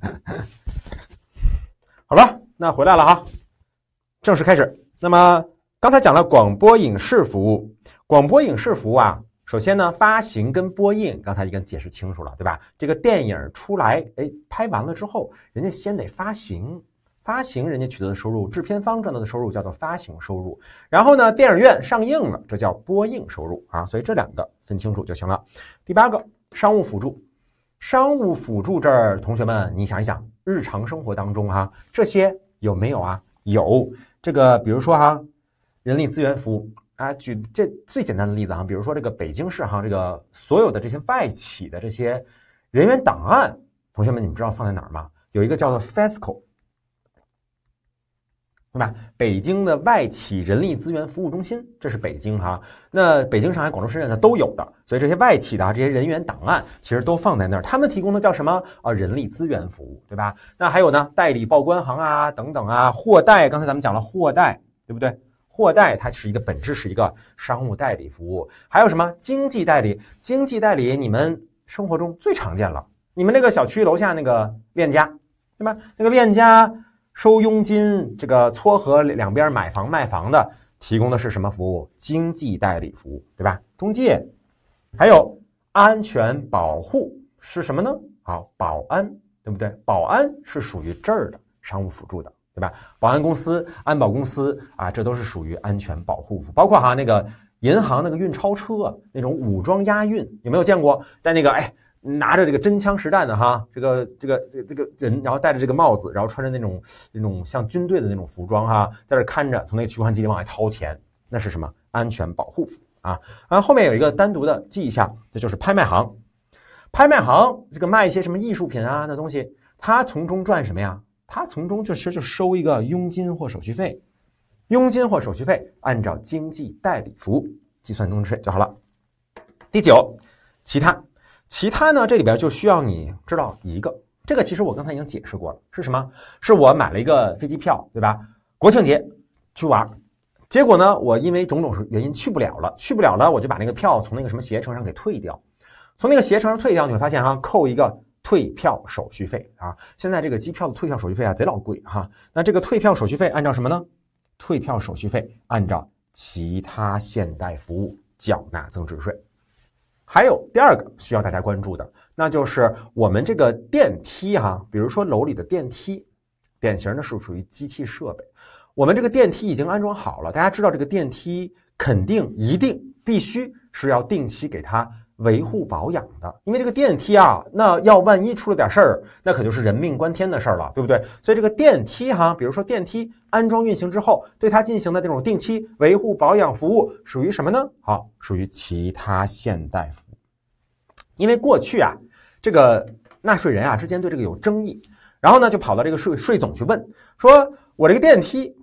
好了，那回来了哈，正式开始。那么刚才讲了广播影视服务，广播影视服务啊，首先呢，发行跟播映，刚才已经解释清楚了，对吧？这个电影出来，哎，拍完了之后，人家先得发行，发行人家取得的收入，制片方赚到的收入叫做发行收入。然后呢，电影院上映了，这叫播映收入啊。所以这两个分清楚就行了。第八个，商务辅助。商务辅助这儿，同学们，你想一想，日常生活当中哈，这些有没有啊？有这个，比如说哈，人力资源服务啊，举这最简单的例子哈，比如说这个北京市哈，这个所有的这些外企的这些人员档案，同学们，你们知道放在哪儿吗？有一个叫做 FESCO。对吧？北京的外企人力资源服务中心，这是北京哈。那北京、上海、广州、深圳它都有的，所以这些外企的啊、这些人员档案其实都放在那儿。他们提供的叫什么啊？人力资源服务，对吧？那还有呢？代理报关行啊，等等啊，货代。刚才咱们讲了货代，对不对？货代它是一个本质是一个商务代理服务。还有什么经济代理？经济代理你们生活中最常见了，你们那个小区楼下那个链家，对吧？那个链家。收佣金，这个撮合两边买房卖房的，提供的是什么服务？经济代理服务，对吧？中介，还有安全保护是什么呢？好，保安，对不对？保安是属于这儿的商务辅助的，对吧？保安公司、安保公司啊，这都是属于安全保护服务。包括哈那个银行那个运钞车那种武装押运，有没有见过？在那个哎。拿着这个真枪实弹的哈，这个这个这这个人，然后戴着这个帽子，然后穿着那种那种像军队的那种服装哈，在这看着，从那个取款机里往外掏钱，那是什么安全保护服啊？啊，后面有一个单独的记一下，这就是拍卖行，拍卖行这个卖一些什么艺术品啊那东西，他从中赚什么呀？他从中就其实就收一个佣金或手续费，佣金或手续费按照经济代理服务计算增值税就好了。第九，其他。其他呢？这里边就需要你知道一个，这个其实我刚才已经解释过了，是什么？是我买了一个飞机票，对吧？国庆节去玩，结果呢，我因为种种原因去不了了，去不了了，我就把那个票从那个什么携程上给退掉，从那个携程上退掉，你会发现哈，扣一个退票手续费啊。现在这个机票的退票手续费啊贼老贵哈。那这个退票手续费按照什么呢？退票手续费按照其他现代服务缴纳增值税。还有第二个需要大家关注的，那就是我们这个电梯哈，比如说楼里的电梯，典型的是属于机器设备。我们这个电梯已经安装好了，大家知道这个电梯肯定一定必须是要定期给它。维护保养的，因为这个电梯啊，那要万一出了点事儿，那可就是人命关天的事儿了，对不对？所以这个电梯哈，比如说电梯安装运行之后，对它进行的这种定期维护保养服务，属于什么呢？好，属于其他现代服务，因为过去啊，这个纳税人啊之间对这个有争议，然后呢就跑到这个税税总去问，说我这个电梯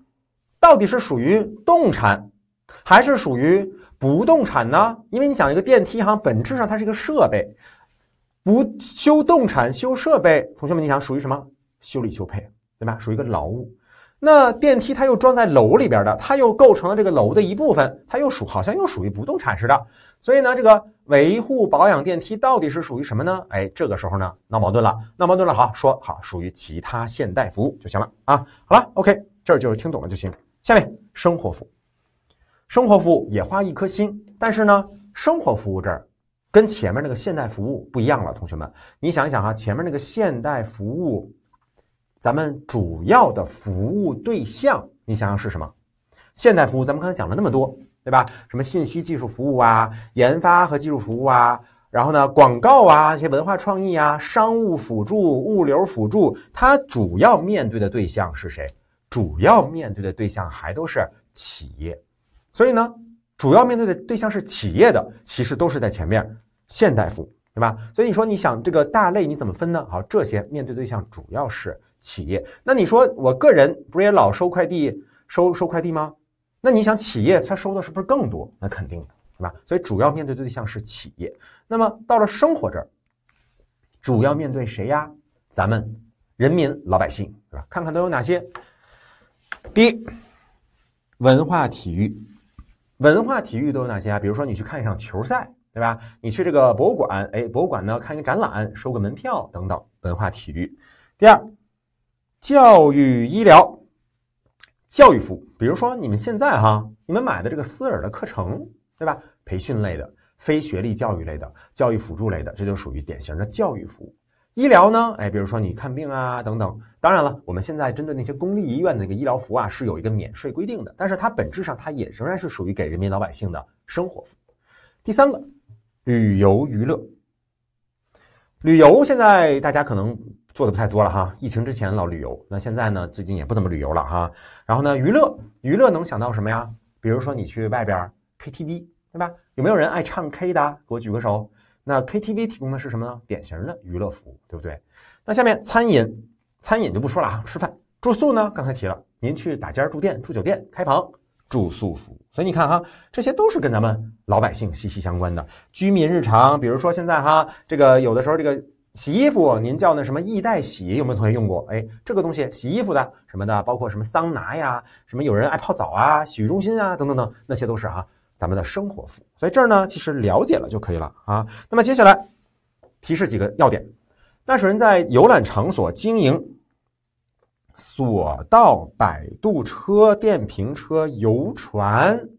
到底是属于动产还是属于？不动产呢？因为你想一个电梯哈，本质上它是一个设备，不修动产修设备。同学们，你想属于什么？修理修配，对吧？属于一个劳务。那电梯它又装在楼里边的，它又构成了这个楼的一部分，它又属好像又属于不动产似的。所以呢，这个维护保养电梯到底是属于什么呢？哎，这个时候呢，闹矛盾了，闹矛盾了，好说好属于其他现代服务就行了啊。好了，OK，这就是听懂了就行。下面生活服务。生活服务也花一颗心，但是呢，生活服务这儿跟前面那个现代服务不一样了。同学们，你想一想啊，前面那个现代服务，咱们主要的服务对象，你想想是什么？现代服务，咱们刚才讲了那么多，对吧？什么信息技术服务啊，研发和技术服务啊，然后呢，广告啊，一些文化创意啊，商务辅助、物流辅助，它主要面对的对象是谁？主要面对的对象还都是企业。所以呢，主要面对的对象是企业的，其实都是在前面现代服对吧？所以你说你想这个大类你怎么分呢？好，这些面对对象主要是企业。那你说我个人不是也老收快递，收收快递吗？那你想企业他收的是不是更多？那肯定的，对吧？所以主要面对对象是企业。那么到了生活这儿，主要面对谁呀？咱们人民老百姓，是吧？看看都有哪些。第一，文化体育。文化体育都有哪些啊？比如说你去看一场球赛，对吧？你去这个博物馆，哎，博物馆呢看一个展览，收个门票等等。文化体育。第二，教育医疗教育服务，比如说你们现在哈，你们买的这个私人的课程，对吧？培训类的、非学历教育类的、教育辅助类的，这就属于典型的教育服务。医疗呢？哎，比如说你看病啊，等等。当然了，我们现在针对那些公立医院的那个医疗服务啊，是有一个免税规定的，但是它本质上它也仍然是属于给人民老百姓的生活服务。第三个，旅游娱乐。旅游现在大家可能做的不太多了哈，疫情之前老旅游，那现在呢，最近也不怎么旅游了哈。然后呢，娱乐，娱乐能想到什么呀？比如说你去外边 KTV 对吧？有没有人爱唱 K 的？给我举个手。那 KTV 提供的是什么呢？典型的娱乐服务，对不对？那下面餐饮，餐饮就不说了啊，吃饭、住宿呢？刚才提了，您去打尖儿住店、住酒店、开房，住宿服务。所以你看哈，这些都是跟咱们老百姓息息相关的居民日常。比如说现在哈，这个有的时候这个洗衣服，您叫那什么易代洗，有没有同学用过？哎，这个东西洗衣服的什么的，包括什么桑拿呀，什么有人爱泡澡啊，洗浴中心啊，等等等，那些都是哈。咱们的生活服务，所以这儿呢，其实了解了就可以了啊。那么接下来提示几个要点：纳税人在游览场所经营索道、摆渡车、电瓶车、游船，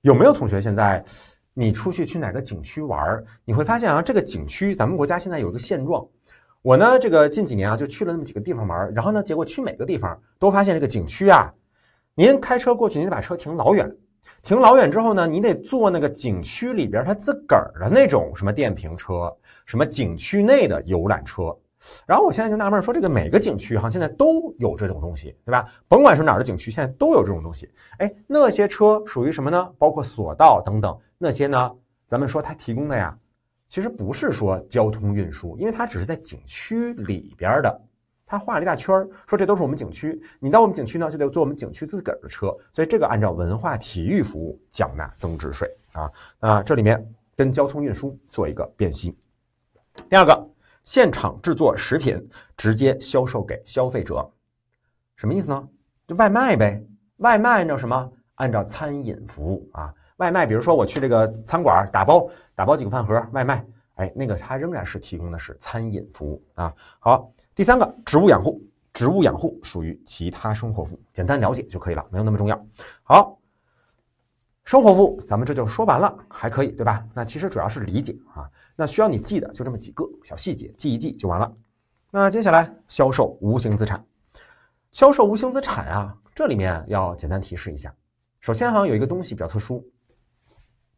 有没有同学现在你出去去哪个景区玩儿？你会发现啊，这个景区咱们国家现在有一个现状。我呢，这个近几年啊，就去了那么几个地方玩儿，然后呢，结果去每个地方都发现这个景区啊，您开车过去，您得把车停老远。停老远之后呢，你得坐那个景区里边他自个儿的那种什么电瓶车，什么景区内的游览车。然后我现在就纳闷说，这个每个景区哈现在都有这种东西，对吧？甭管是哪儿的景区，现在都有这种东西。哎，那些车属于什么呢？包括索道等等那些呢，咱们说它提供的呀，其实不是说交通运输，因为它只是在景区里边的。他画了一大圈儿，说这都是我们景区，你到我们景区呢就得坐我们景区自个儿的车，所以这个按照文化体育服务缴纳增值税啊啊，这里面跟交通运输做一个辨析。第二个，现场制作食品直接销售给消费者，什么意思呢？就外卖呗，外卖按照什么？按照餐饮服务啊，外卖比如说我去这个餐馆打包打包几个饭盒外卖，哎，那个它仍然是提供的是餐饮服务啊，好。第三个，植物养护，植物养护属于其他生活服务，简单了解就可以了，没有那么重要。好，生活服务咱们这就说完了，还可以对吧？那其实主要是理解啊，那需要你记的就这么几个小细节，记一记就完了。那接下来销售无形资产，销售无形资产啊，这里面要简单提示一下，首先像有一个东西比较特殊，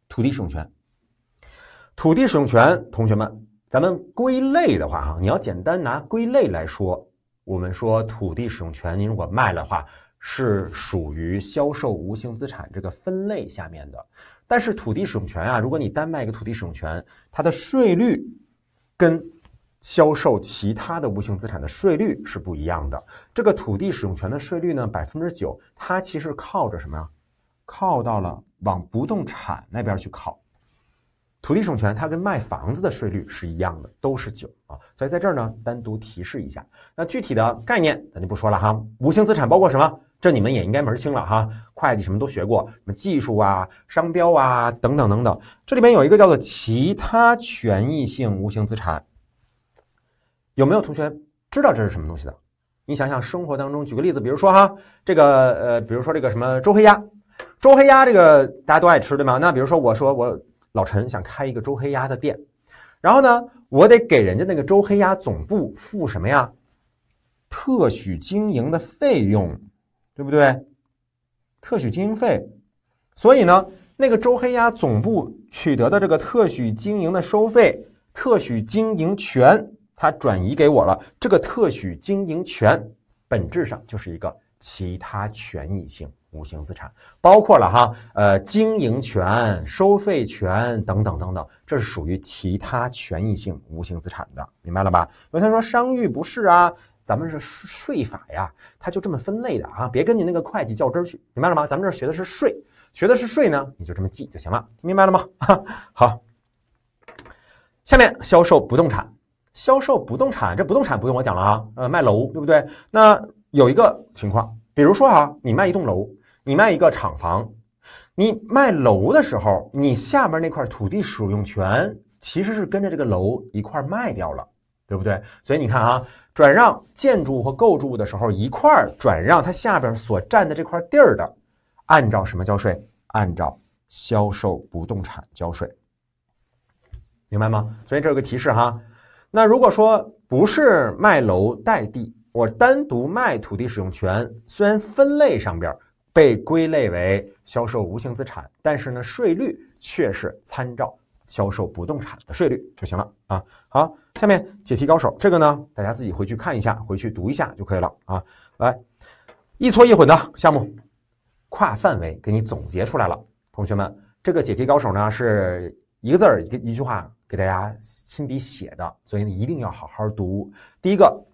土地使用权，土地使用权，同学们。咱们归类的话，哈，你要简单拿归类来说，我们说土地使用权，您如果卖的话，是属于销售无形资产这个分类下面的。但是土地使用权啊，如果你单卖一个土地使用权，它的税率跟销售其他的无形资产的税率是不一样的。这个土地使用权的税率呢，百分之九，它其实靠着什么呀？靠到了往不动产那边去考。土地使用权，它跟卖房子的税率是一样的，都是九啊。所以在这儿呢，单独提示一下。那具体的概念咱就不说了哈。无形资产包括什么？这你们也应该门清了哈。会计什么都学过，什么技术啊、商标啊等等等等。这里面有一个叫做其他权益性无形资产，有没有同学知道这是什么东西的？你想想生活当中，举个例子，比如说哈，这个呃，比如说这个什么周黑鸭，周黑鸭这个大家都爱吃对吗？那比如说我说我。老陈想开一个周黑鸭的店，然后呢，我得给人家那个周黑鸭总部付什么呀？特许经营的费用，对不对？特许经营费。所以呢，那个周黑鸭总部取得的这个特许经营的收费、特许经营权，它转移给我了。这个特许经营权本质上就是一个其他权益性。无形资产包括了哈，呃，经营权、收费权等等等等，这是属于其他权益性无形资产的，明白了吧？因为他说商誉不是啊，咱们是税法呀，他就这么分类的啊，别跟你那个会计较真去，明白了吗？咱们这学的是税，学的是税呢，你就这么记就行了，明白了吗？好，下面销售不动产，销售不动产，这不动产不用我讲了啊，呃，卖楼对不对？那有一个情况，比如说啊，你卖一栋楼。你卖一个厂房，你卖楼的时候，你下边那块土地使用权其实是跟着这个楼一块卖掉了，对不对？所以你看啊，转让建筑和构筑物的时候一块转让，它下边所占的这块地儿的，按照什么交税？按照销售不动产交税，明白吗？所以这有个提示哈，那如果说不是卖楼带地，我单独卖土地使用权，虽然分类上边。被归类为销售无形资产，但是呢，税率却是参照销售不动产的税率就行了啊。好，下面解题高手，这个呢，大家自己回去看一下，回去读一下就可以了啊。来，易错易混的项目，跨范围给你总结出来了，同学们，这个解题高手呢是一个字儿、一个一句话给大家亲笔写的，所以一定要好好读。第一个，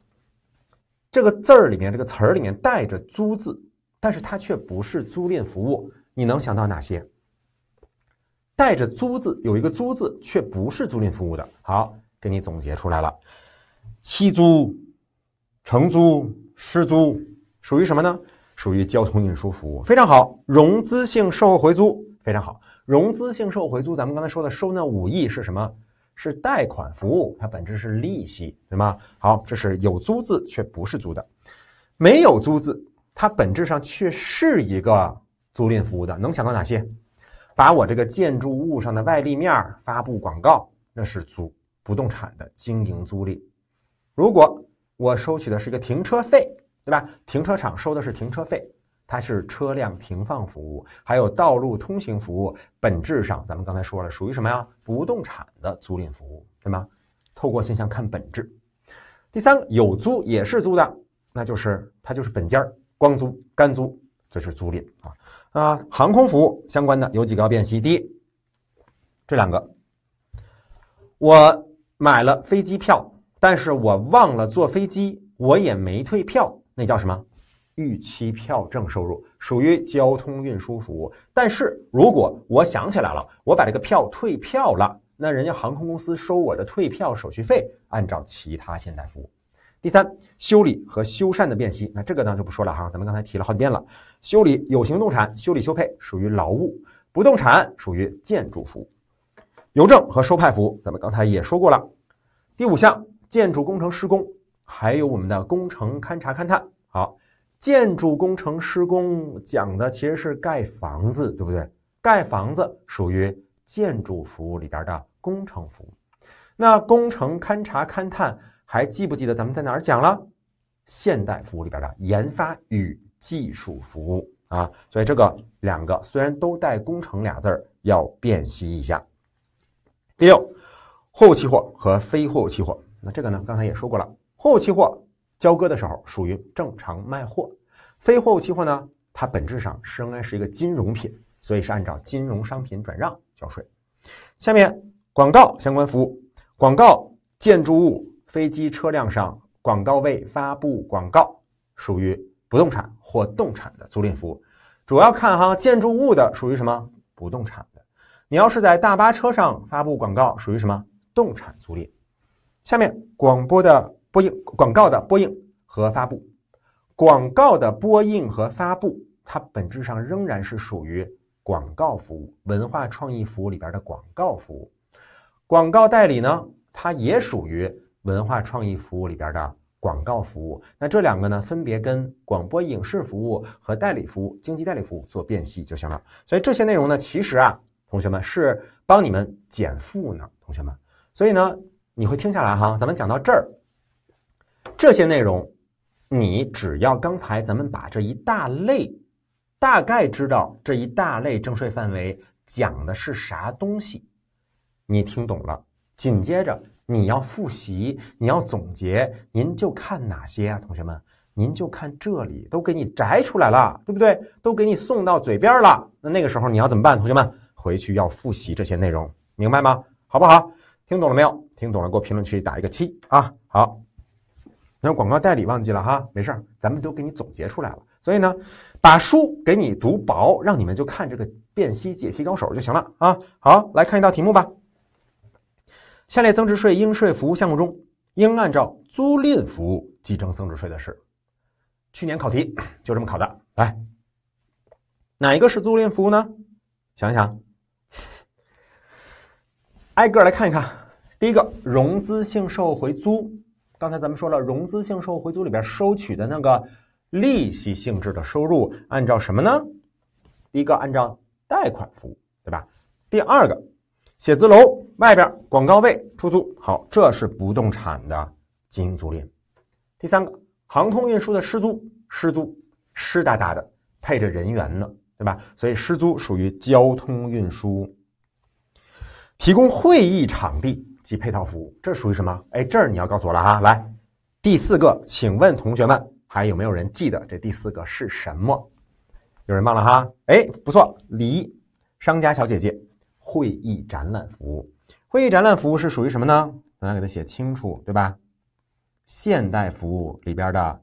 这个字儿里面这个词儿里面带着“租”字。但是它却不是租赁服务，你能想到哪些带着“租”字有一个“租”字却不是租赁服务的？好，给你总结出来了：，期租、承租、失租属于什么呢？属于交通运输服务。非常好，融资性售后回租非常好，融资性售后回租咱们刚才说的收那五亿是什么？是贷款服务，它本质是利息，对吗？好，这是有“租”字却不是租的，没有“租”字。它本质上却是一个租赁服务的，能想到哪些？把我这个建筑物上的外立面发布广告，那是租不动产的经营租赁。如果我收取的是一个停车费，对吧？停车场收的是停车费，它是车辆停放服务，还有道路通行服务，本质上咱们刚才说了，属于什么呀？不动产的租赁服务，对吗？透过现象看本质。第三个有租也是租的，那就是它就是本间儿。光租、干租，这是租赁啊啊！航空服务相关的有几个要辨析。第一，这两个，我买了飞机票，但是我忘了坐飞机，我也没退票，那叫什么？预期票证收入，属于交通运输服务。但是如果我想起来了，我把这个票退票了，那人家航空公司收我的退票手续费，按照其他现代服务。第三，修理和修缮的辨析，那这个呢就不说了哈，咱们刚才提了好几遍了。修理有形动产，修理修配属于劳务；不动产属于建筑服务。邮政和收派服务，咱们刚才也说过了。第五项，建筑工程施工，还有我们的工程勘察勘探。好，建筑工程施工讲的其实是盖房子，对不对？盖房子属于建筑服务里边的工程服务。那工程勘察勘探。还记不记得咱们在哪儿讲了现代服务里边的研发与技术服务啊？所以这个两个虽然都带“工程”俩字儿，要辨析一下。第六，货物期货和非货物期货。那这个呢，刚才也说过了，货物期货交割的时候属于正常卖货，非货物期货呢，它本质上应该是一个金融品，所以是按照金融商品转让交税。下面广告相关服务，广告建筑物。飞机、车辆上广告位发布广告属于不动产或动产的租赁服务，主要看哈建筑物的属于什么不动产的。你要是在大巴车上发布广告，属于什么动产租赁？下面广播的播映、广告的播映和发布，广告的播映和发布，它本质上仍然是属于广告服务、文化创意服务里边的广告服务。广告代理呢，它也属于。文化创意服务里边的广告服务，那这两个呢，分别跟广播影视服务和代理服务、经济代理服务做辨析就行了。所以这些内容呢，其实啊，同学们是帮你们减负呢，同学们。所以呢，你会听下来哈，咱们讲到这儿，这些内容，你只要刚才咱们把这一大类大概知道这一大类征税范围讲的是啥东西，你听懂了，紧接着。你要复习，你要总结，您就看哪些啊？同学们，您就看这里，都给你摘出来了，对不对？都给你送到嘴边了。那那个时候你要怎么办？同学们，回去要复习这些内容，明白吗？好不好？听懂了没有？听懂了，给我评论区打一个七啊。好，那广告代理忘记了哈，没事儿，咱们都给你总结出来了。所以呢，把书给你读薄，让你们就看这个辨析解题高手就行了啊。好，来看一道题目吧。下列增值税应税服务项目中，应按照租赁服务计征增值税的是，去年考题就这么考的。来，哪一个是租赁服务呢？想一想，挨个来看一看。第一个，融资性售后回租。刚才咱们说了，融资性售后回租里边收取的那个利息性质的收入，按照什么呢？第一个，按照贷款服务，对吧？第二个。写字楼外边广告位出租，好，这是不动产的经营租赁。第三个，航空运输的失租，失租，湿哒哒的，配着人员呢，对吧？所以失租属于交通运输。提供会议场地及配套服务，这属于什么？哎，这儿你要告诉我了哈。来，第四个，请问同学们还有没有人记得这第四个是什么？有人忘了哈？哎，不错，离商家小姐姐。会议展览服务，会议展览服务是属于什么呢？咱来给它写清楚，对吧？现代服务里边的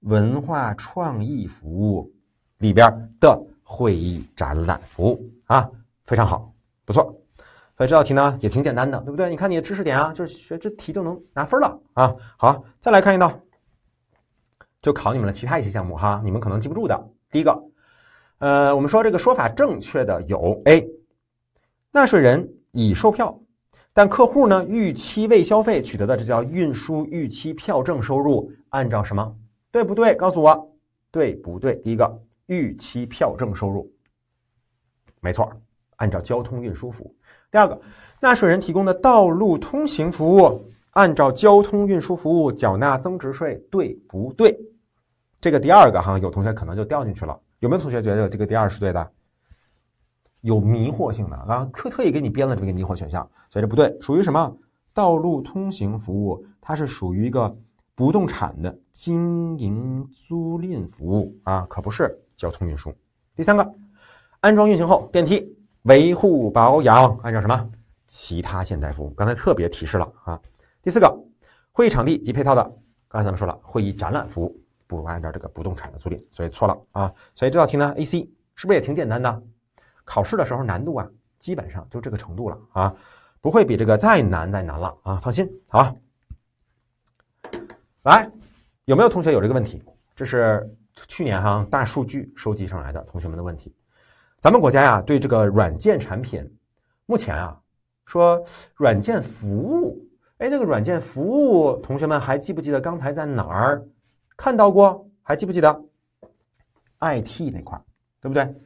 文化创意服务里边的会议展览服务啊，非常好，不错。所以这道题呢也挺简单的，对不对？你看你的知识点啊，就是学这题就能拿分了啊。好，再来看一道，就考你们了其他一些项目哈，你们可能记不住的。第一个，呃，我们说这个说法正确的有 A。纳税人已售票，但客户呢逾期未消费取得的，这叫运输逾期票证收入，按照什么？对不对？告诉我，对不对？第一个，逾期票证收入，没错，按照交通运输服务。第二个，纳税人提供的道路通行服务，按照交通运输服务缴纳增值税，对不对？这个第二个哈，有同学可能就掉进去了。有没有同学觉得这个第二是对的？有迷惑性的啊，特特意给你编了这么个迷惑选项，所以这不对，属于什么道路通行服务？它是属于一个不动产的经营租赁服务啊，可不是交通运输。第三个，安装运行后，电梯维护保养按照什么？其他现代服务。刚才特别提示了啊。第四个，会议场地及配套的，刚才咱们说了，会议展览服务不按照这个不动产的租赁，所以错了啊。所以这道题呢，A、C 是不是也挺简单的？考试的时候难度啊，基本上就这个程度了啊，不会比这个再难再难了啊，放心，好来，有没有同学有这个问题？这是去年哈大数据收集上来的同学们的问题。咱们国家呀，对这个软件产品，目前啊，说软件服务，哎，那个软件服务，同学们还记不记得刚才在哪儿看到过？还记不记得 IT 那块，对不对？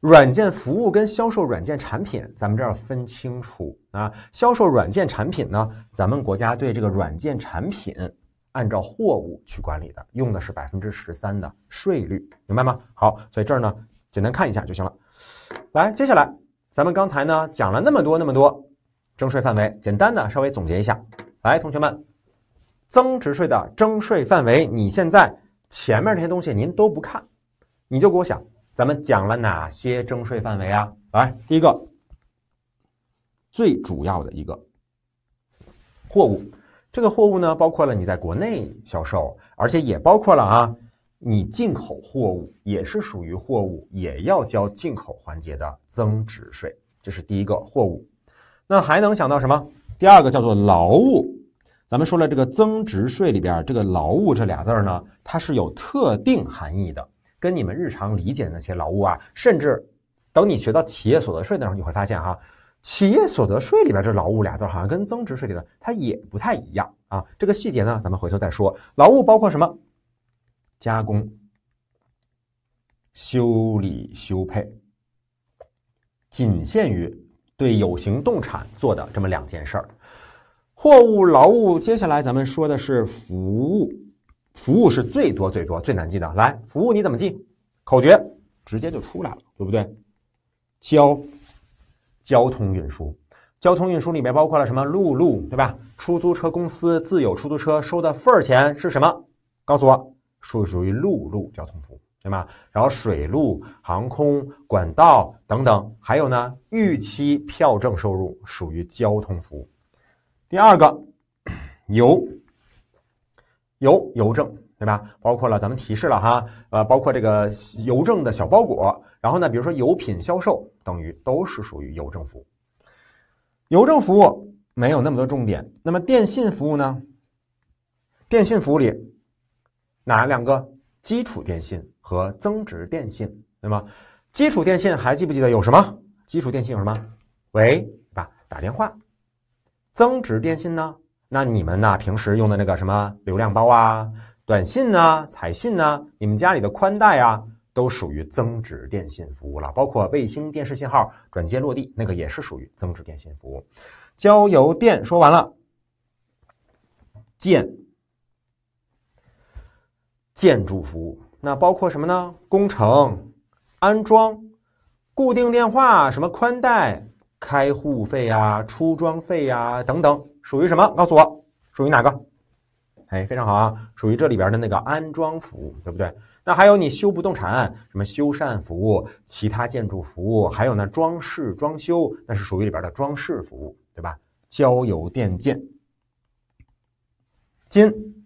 软件服务跟销售软件产品，咱们这儿分清楚啊。销售软件产品呢，咱们国家对这个软件产品按照货物去管理的，用的是百分之十三的税率，明白吗？好，所以这儿呢，简单看一下就行了。来，接下来咱们刚才呢讲了那么多那么多征税范围，简单的稍微总结一下。来，同学们，增值税的征税范围，你现在前面这些东西您都不看，你就给我想。咱们讲了哪些征税范围啊？来，第一个最主要的一个货物，这个货物呢，包括了你在国内销售，而且也包括了啊，你进口货物也是属于货物，也要交进口环节的增值税。这是第一个货物。那还能想到什么？第二个叫做劳务。咱们说了，这个增值税里边这个劳务这俩字儿呢，它是有特定含义的。跟你们日常理解的那些劳务啊，甚至等你学到企业所得税的时候，你会发现哈，企业所得税里边这“劳务”俩字儿，好像跟增值税里的它也不太一样啊。这个细节呢，咱们回头再说。劳务包括什么？加工、修理、修配，仅限于对有形动产做的这么两件事儿。货物劳务，接下来咱们说的是服务。服务是最多最多最难记的，来服务你怎么记口诀直接就出来了，对不对？交交通运输，交通运输里面包括了什么？陆路对吧？出租车公司自有出租车收的份儿钱是什么？告诉我，属属于陆路交通服务对吗？然后水路、航空、管道等等，还有呢？预期票证收入属于交通服务。第二个油。邮邮政对吧？包括了咱们提示了哈，呃，包括这个邮政的小包裹。然后呢，比如说邮品销售，等于都是属于邮政服务。邮政服务没有那么多重点。那么电信服务呢？电信服务里哪两个？基础电信和增值电信，对吗？基础电信还记不记得有什么？基础电信有什么？喂，对吧？打电话。增值电信呢？那你们呢？平时用的那个什么流量包啊、短信呢、彩信呢？你们家里的宽带啊，都属于增值电信服务了。包括卫星电视信号转接落地，那个也是属于增值电信服务。交邮电说完了，建建筑服务，那包括什么呢？工程、安装、固定电话、什么宽带、开户费啊、出装费啊等等。属于什么？告诉我，属于哪个？哎，非常好啊，属于这里边的那个安装服务，对不对？那还有你修不动产，什么修缮服务、其他建筑服务，还有呢装饰装修，那是属于里边的装饰服务，对吧？交由电建。金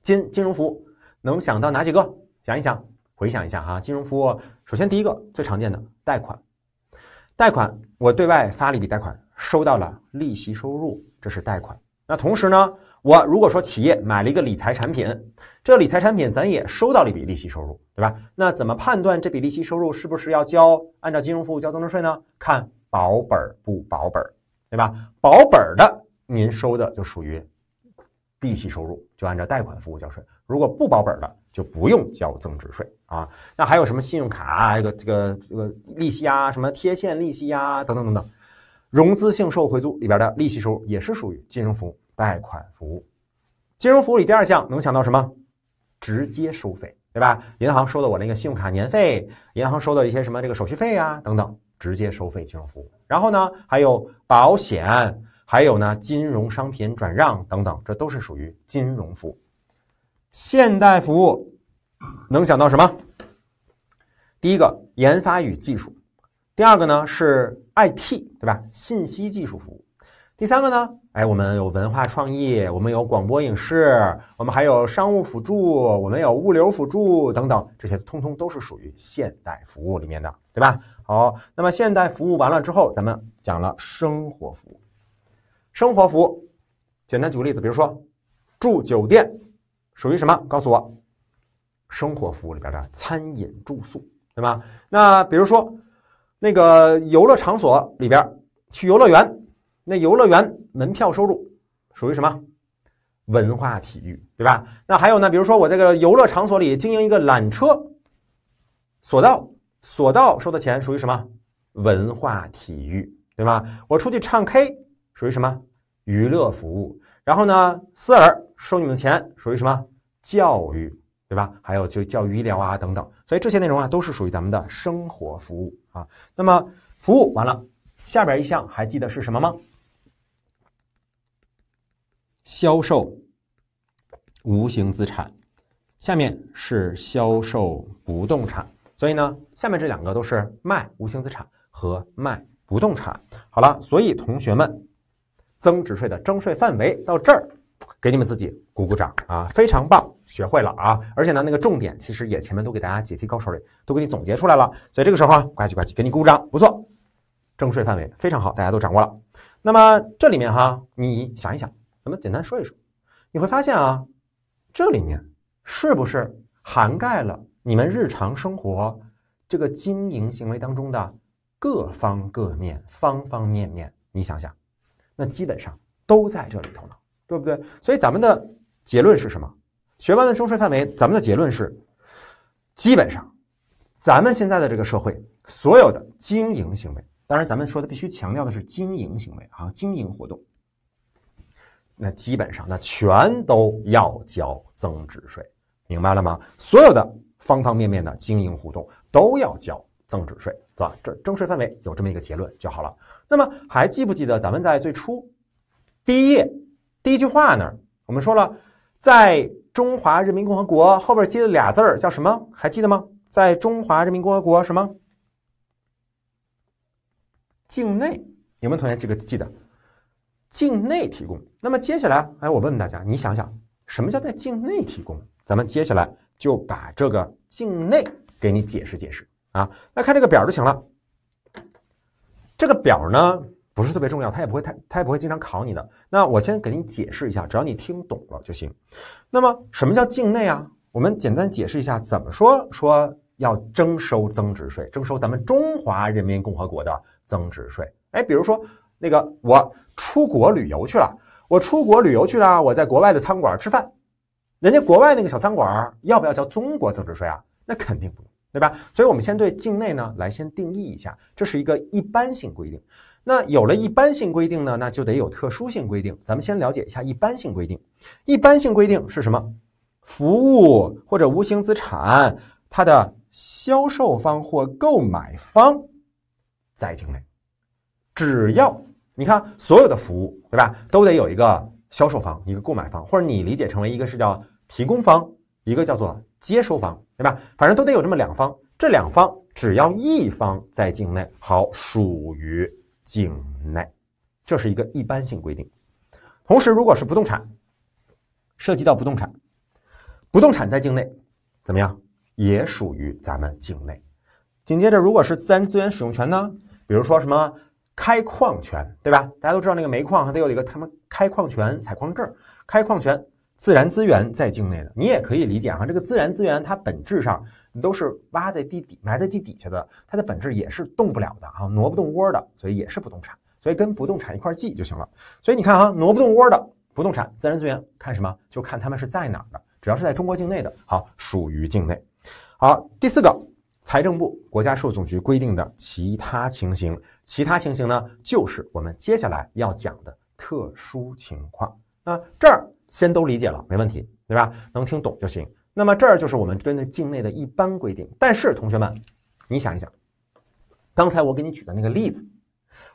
金金融服务能想到哪几个？想一想，回想一下哈，金融服务首先第一个最常见的贷款，贷款我对外发了一笔贷款。收到了利息收入，这是贷款。那同时呢，我如果说企业买了一个理财产品，这理财产品咱也收到了一笔利息收入，对吧？那怎么判断这笔利息收入是不是要交按照金融服务交增值税呢？看保本不保本，对吧？保本的，您收的就属于利息收入，就按照贷款服务交税；如果不保本的，就不用交增值税啊。那还有什么信用卡啊，这个这个这个利息啊，什么贴现利息呀，等等等等。融资性售后回租里边的利息收入也是属于金融服务、贷款服务。金融服务里第二项能想到什么？直接收费，对吧？银行收的我那个信用卡年费，银行收的一些什么这个手续费啊等等，直接收费金融服务。然后呢，还有保险，还有呢金融商品转让等等，这都是属于金融服务。现代服务能想到什么？第一个，研发与技术。第二个呢是 IT，对吧？信息技术服务。第三个呢，哎，我们有文化创意，我们有广播影视，我们还有商务辅助，我们有物流辅助等等，这些通通都是属于现代服务里面的，对吧？好，那么现代服务完了之后，咱们讲了生活服务。生活服务，简单举个例子，比如说住酒店属于什么？告诉我，生活服务里边的餐饮住宿，对吧？那比如说。那个游乐场所里边，去游乐园，那游乐园门票收入属于什么？文化体育，对吧？那还有呢，比如说我这个游乐场所里经营一个缆车、索道，索道收的钱属于什么？文化体育，对吧？我出去唱 K 属于什么？娱乐服务。然后呢，私儿收你们的钱属于什么？教育。对吧？还有就教育、医疗啊等等，所以这些内容啊都是属于咱们的生活服务啊。那么服务完了，下边一项还记得是什么吗？销售无形资产，下面是销售不动产。所以呢，下面这两个都是卖无形资产和卖不动产。好了，所以同学们，增值税的征税范围到这儿。给你们自己鼓鼓掌啊，非常棒，学会了啊！而且呢，那个重点其实也前面都给大家解题高手里都给你总结出来了。所以这个时候啊，呱唧呱唧给你鼓掌，不错！征税范围非常好，大家都掌握了。那么这里面哈，你想一想，咱们简单说一说，你会发现啊，这里面是不是涵盖了你们日常生活这个经营行为当中的各方各面、方方面面？你想想，那基本上都在这里头呢。对不对？所以咱们的结论是什么？学完了征税范围，咱们的结论是，基本上，咱们现在的这个社会所有的经营行为，当然咱们说的必须强调的是经营行为啊，经营活动，那基本上那全都要交增值税，明白了吗？所有的方方面面的经营活动都要交增值税，是吧？这征税范围有这么一个结论就好了。那么还记不记得咱们在最初第一页？第一句话呢，我们说了，在中华人民共和国后边接的俩字儿叫什么？还记得吗？在中华人民共和国什么境内？有没有同学这个记得？境内提供。那么接下来，哎，我问问大家，你想想，什么叫在境内提供？咱们接下来就把这个境内给你解释解释啊。那看这个表就行了。这个表呢？不是特别重要，他也不会太他也不会经常考你的。那我先给你解释一下，只要你听懂了就行。那么什么叫境内啊？我们简单解释一下，怎么说说要征收增值税，征收咱们中华人民共和国的增值税。哎，比如说那个我出国旅游去了，我出国旅游去了，我在国外的餐馆吃饭，人家国外那个小餐馆要不要交中国增值税啊？那肯定不用，对吧？所以我们先对境内呢来先定义一下，这是一个一般性规定。那有了一般性规定呢，那就得有特殊性规定。咱们先了解一下一般性规定。一般性规定是什么？服务或者无形资产，它的销售方或购买方在境内，只要你看所有的服务对吧，都得有一个销售方，一个购买方，或者你理解成为一个是叫提供方，一个叫做接收方，对吧？反正都得有这么两方，这两方只要一方在境内，好，属于。境内，这是一个一般性规定。同时，如果是不动产，涉及到不动产，不动产在境内怎么样，也属于咱们境内。紧接着，如果是自然资源使用权呢，比如说什么开矿权，对吧？大家都知道那个煤矿还得有一个他们开矿权、采矿证，开矿权，自然资源在境内的，你也可以理解哈。这个自然资源它本质上。你都是挖在地底、埋在地底下的，它的本质也是动不了的啊，挪不动窝的，所以也是不动产，所以跟不动产一块记就行了。所以你看啊，挪不动窝的不动产、自然资源，看什么？就看它们是在哪儿的，只要是在中国境内的，好，属于境内。好，第四个，财政部、国家税务总局规定的其他情形，其他情形呢，就是我们接下来要讲的特殊情况。啊，这儿先都理解了，没问题，对吧？能听懂就行。那么这儿就是我们针对境内的一般规定，但是同学们，你想一想，刚才我给你举的那个例子，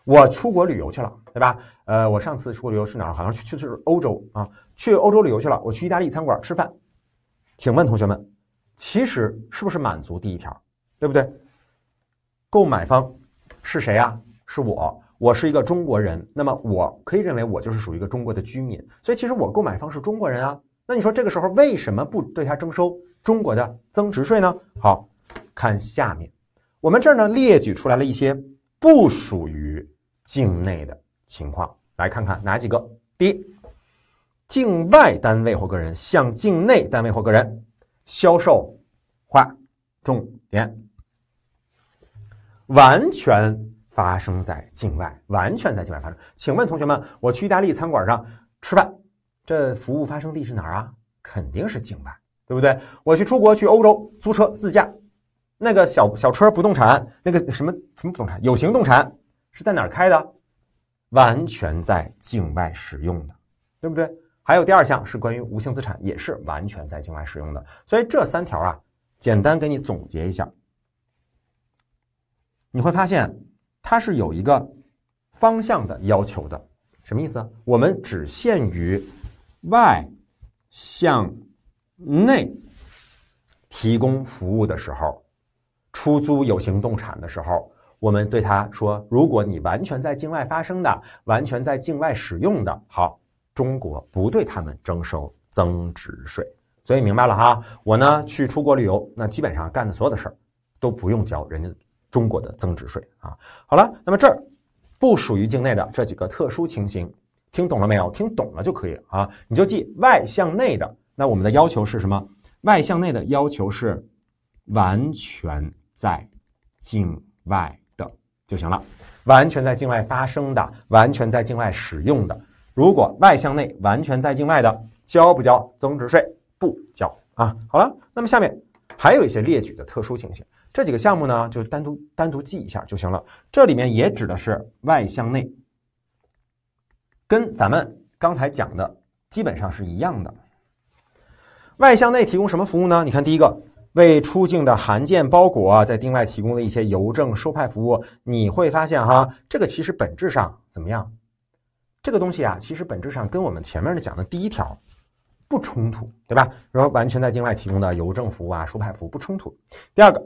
我出国旅游去了，对吧？呃，我上次出国旅游去哪？儿？好像去是欧洲啊，去欧洲旅游去了。我去意大利餐馆吃饭，请问同学们，其实是不是满足第一条，对不对？购买方是谁啊？是我，我是一个中国人，那么我可以认为我就是属于一个中国的居民，所以其实我购买方是中国人啊。那你说这个时候为什么不对它征收中国的增值税呢？好看下面，我们这儿呢列举出来了一些不属于境内的情况，来看看哪几个。第一，境外单位或个人向境内单位或个人销售，划重点，完全发生在境外，完全在境外发生。请问同学们，我去意大利餐馆上吃饭。这服务发生地是哪儿啊？肯定是境外，对不对？我去出国去欧洲租车自驾，那个小小车不动产，那个什么什么不动产，有形动产是在哪开的？完全在境外使用的，对不对？还有第二项是关于无形资产，也是完全在境外使用的。所以这三条啊，简单给你总结一下，你会发现它是有一个方向的要求的。什么意思？我们只限于。外向内提供服务的时候，出租有形动产的时候，我们对他说：如果你完全在境外发生的，完全在境外使用的，好，中国不对他们征收增值税。所以明白了哈，我呢去出国旅游，那基本上干的所有的事儿都不用交人家中国的增值税啊。好了，那么这儿不属于境内的这几个特殊情形。听懂了没有？听懂了就可以啊，你就记外向内的。那我们的要求是什么？外向内的要求是完全在境外的就行了，完全在境外发生的，完全在境外使用的。如果外向内完全在境外的，交不交增值税？不交啊。好了，那么下面还有一些列举的特殊情形，这几个项目呢，就单独单独记一下就行了。这里面也指的是外向内。跟咱们刚才讲的基本上是一样的。外向内提供什么服务呢？你看第一个，为出境的函件包裹在境外提供的一些邮政收派服务，你会发现哈，这个其实本质上怎么样？这个东西啊，其实本质上跟我们前面的讲的第一条不冲突，对吧？然后完全在境外提供的邮政服务啊、收派服务不冲突。第二个，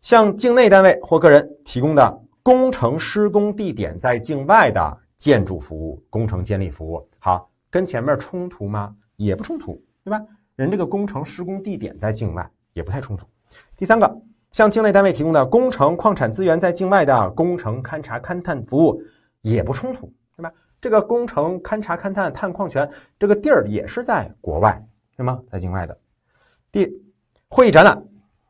向境内单位或个人提供的工程施工地点在境外的。建筑服务、工程监理服务，好，跟前面冲突吗？也不冲突，对吧？人这个工程施工地点在境外，也不太冲突。第三个，向境内单位提供的工程、矿产资源在境外的工程勘察、勘探服务，也不冲突，对吧？这个工程勘察、勘探探矿权，这个地儿也是在国外，对吗？在境外的。第，会议展览，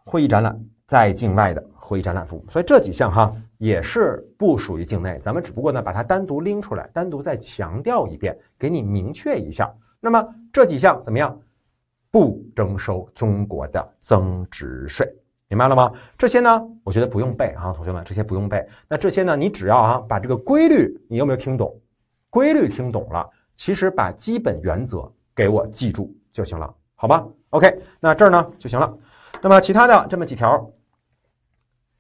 会议展览。在境外的会议展览服务，所以这几项哈也是不属于境内，咱们只不过呢把它单独拎出来，单独再强调一遍，给你明确一下。那么这几项怎么样？不征收中国的增值税，明白了吗？这些呢，我觉得不用背啊，同学们，这些不用背。那这些呢，你只要啊把这个规律，你有没有听懂？规律听懂了，其实把基本原则给我记住就行了，好吧 o k 那这儿呢就行了。那么其他的这么几条。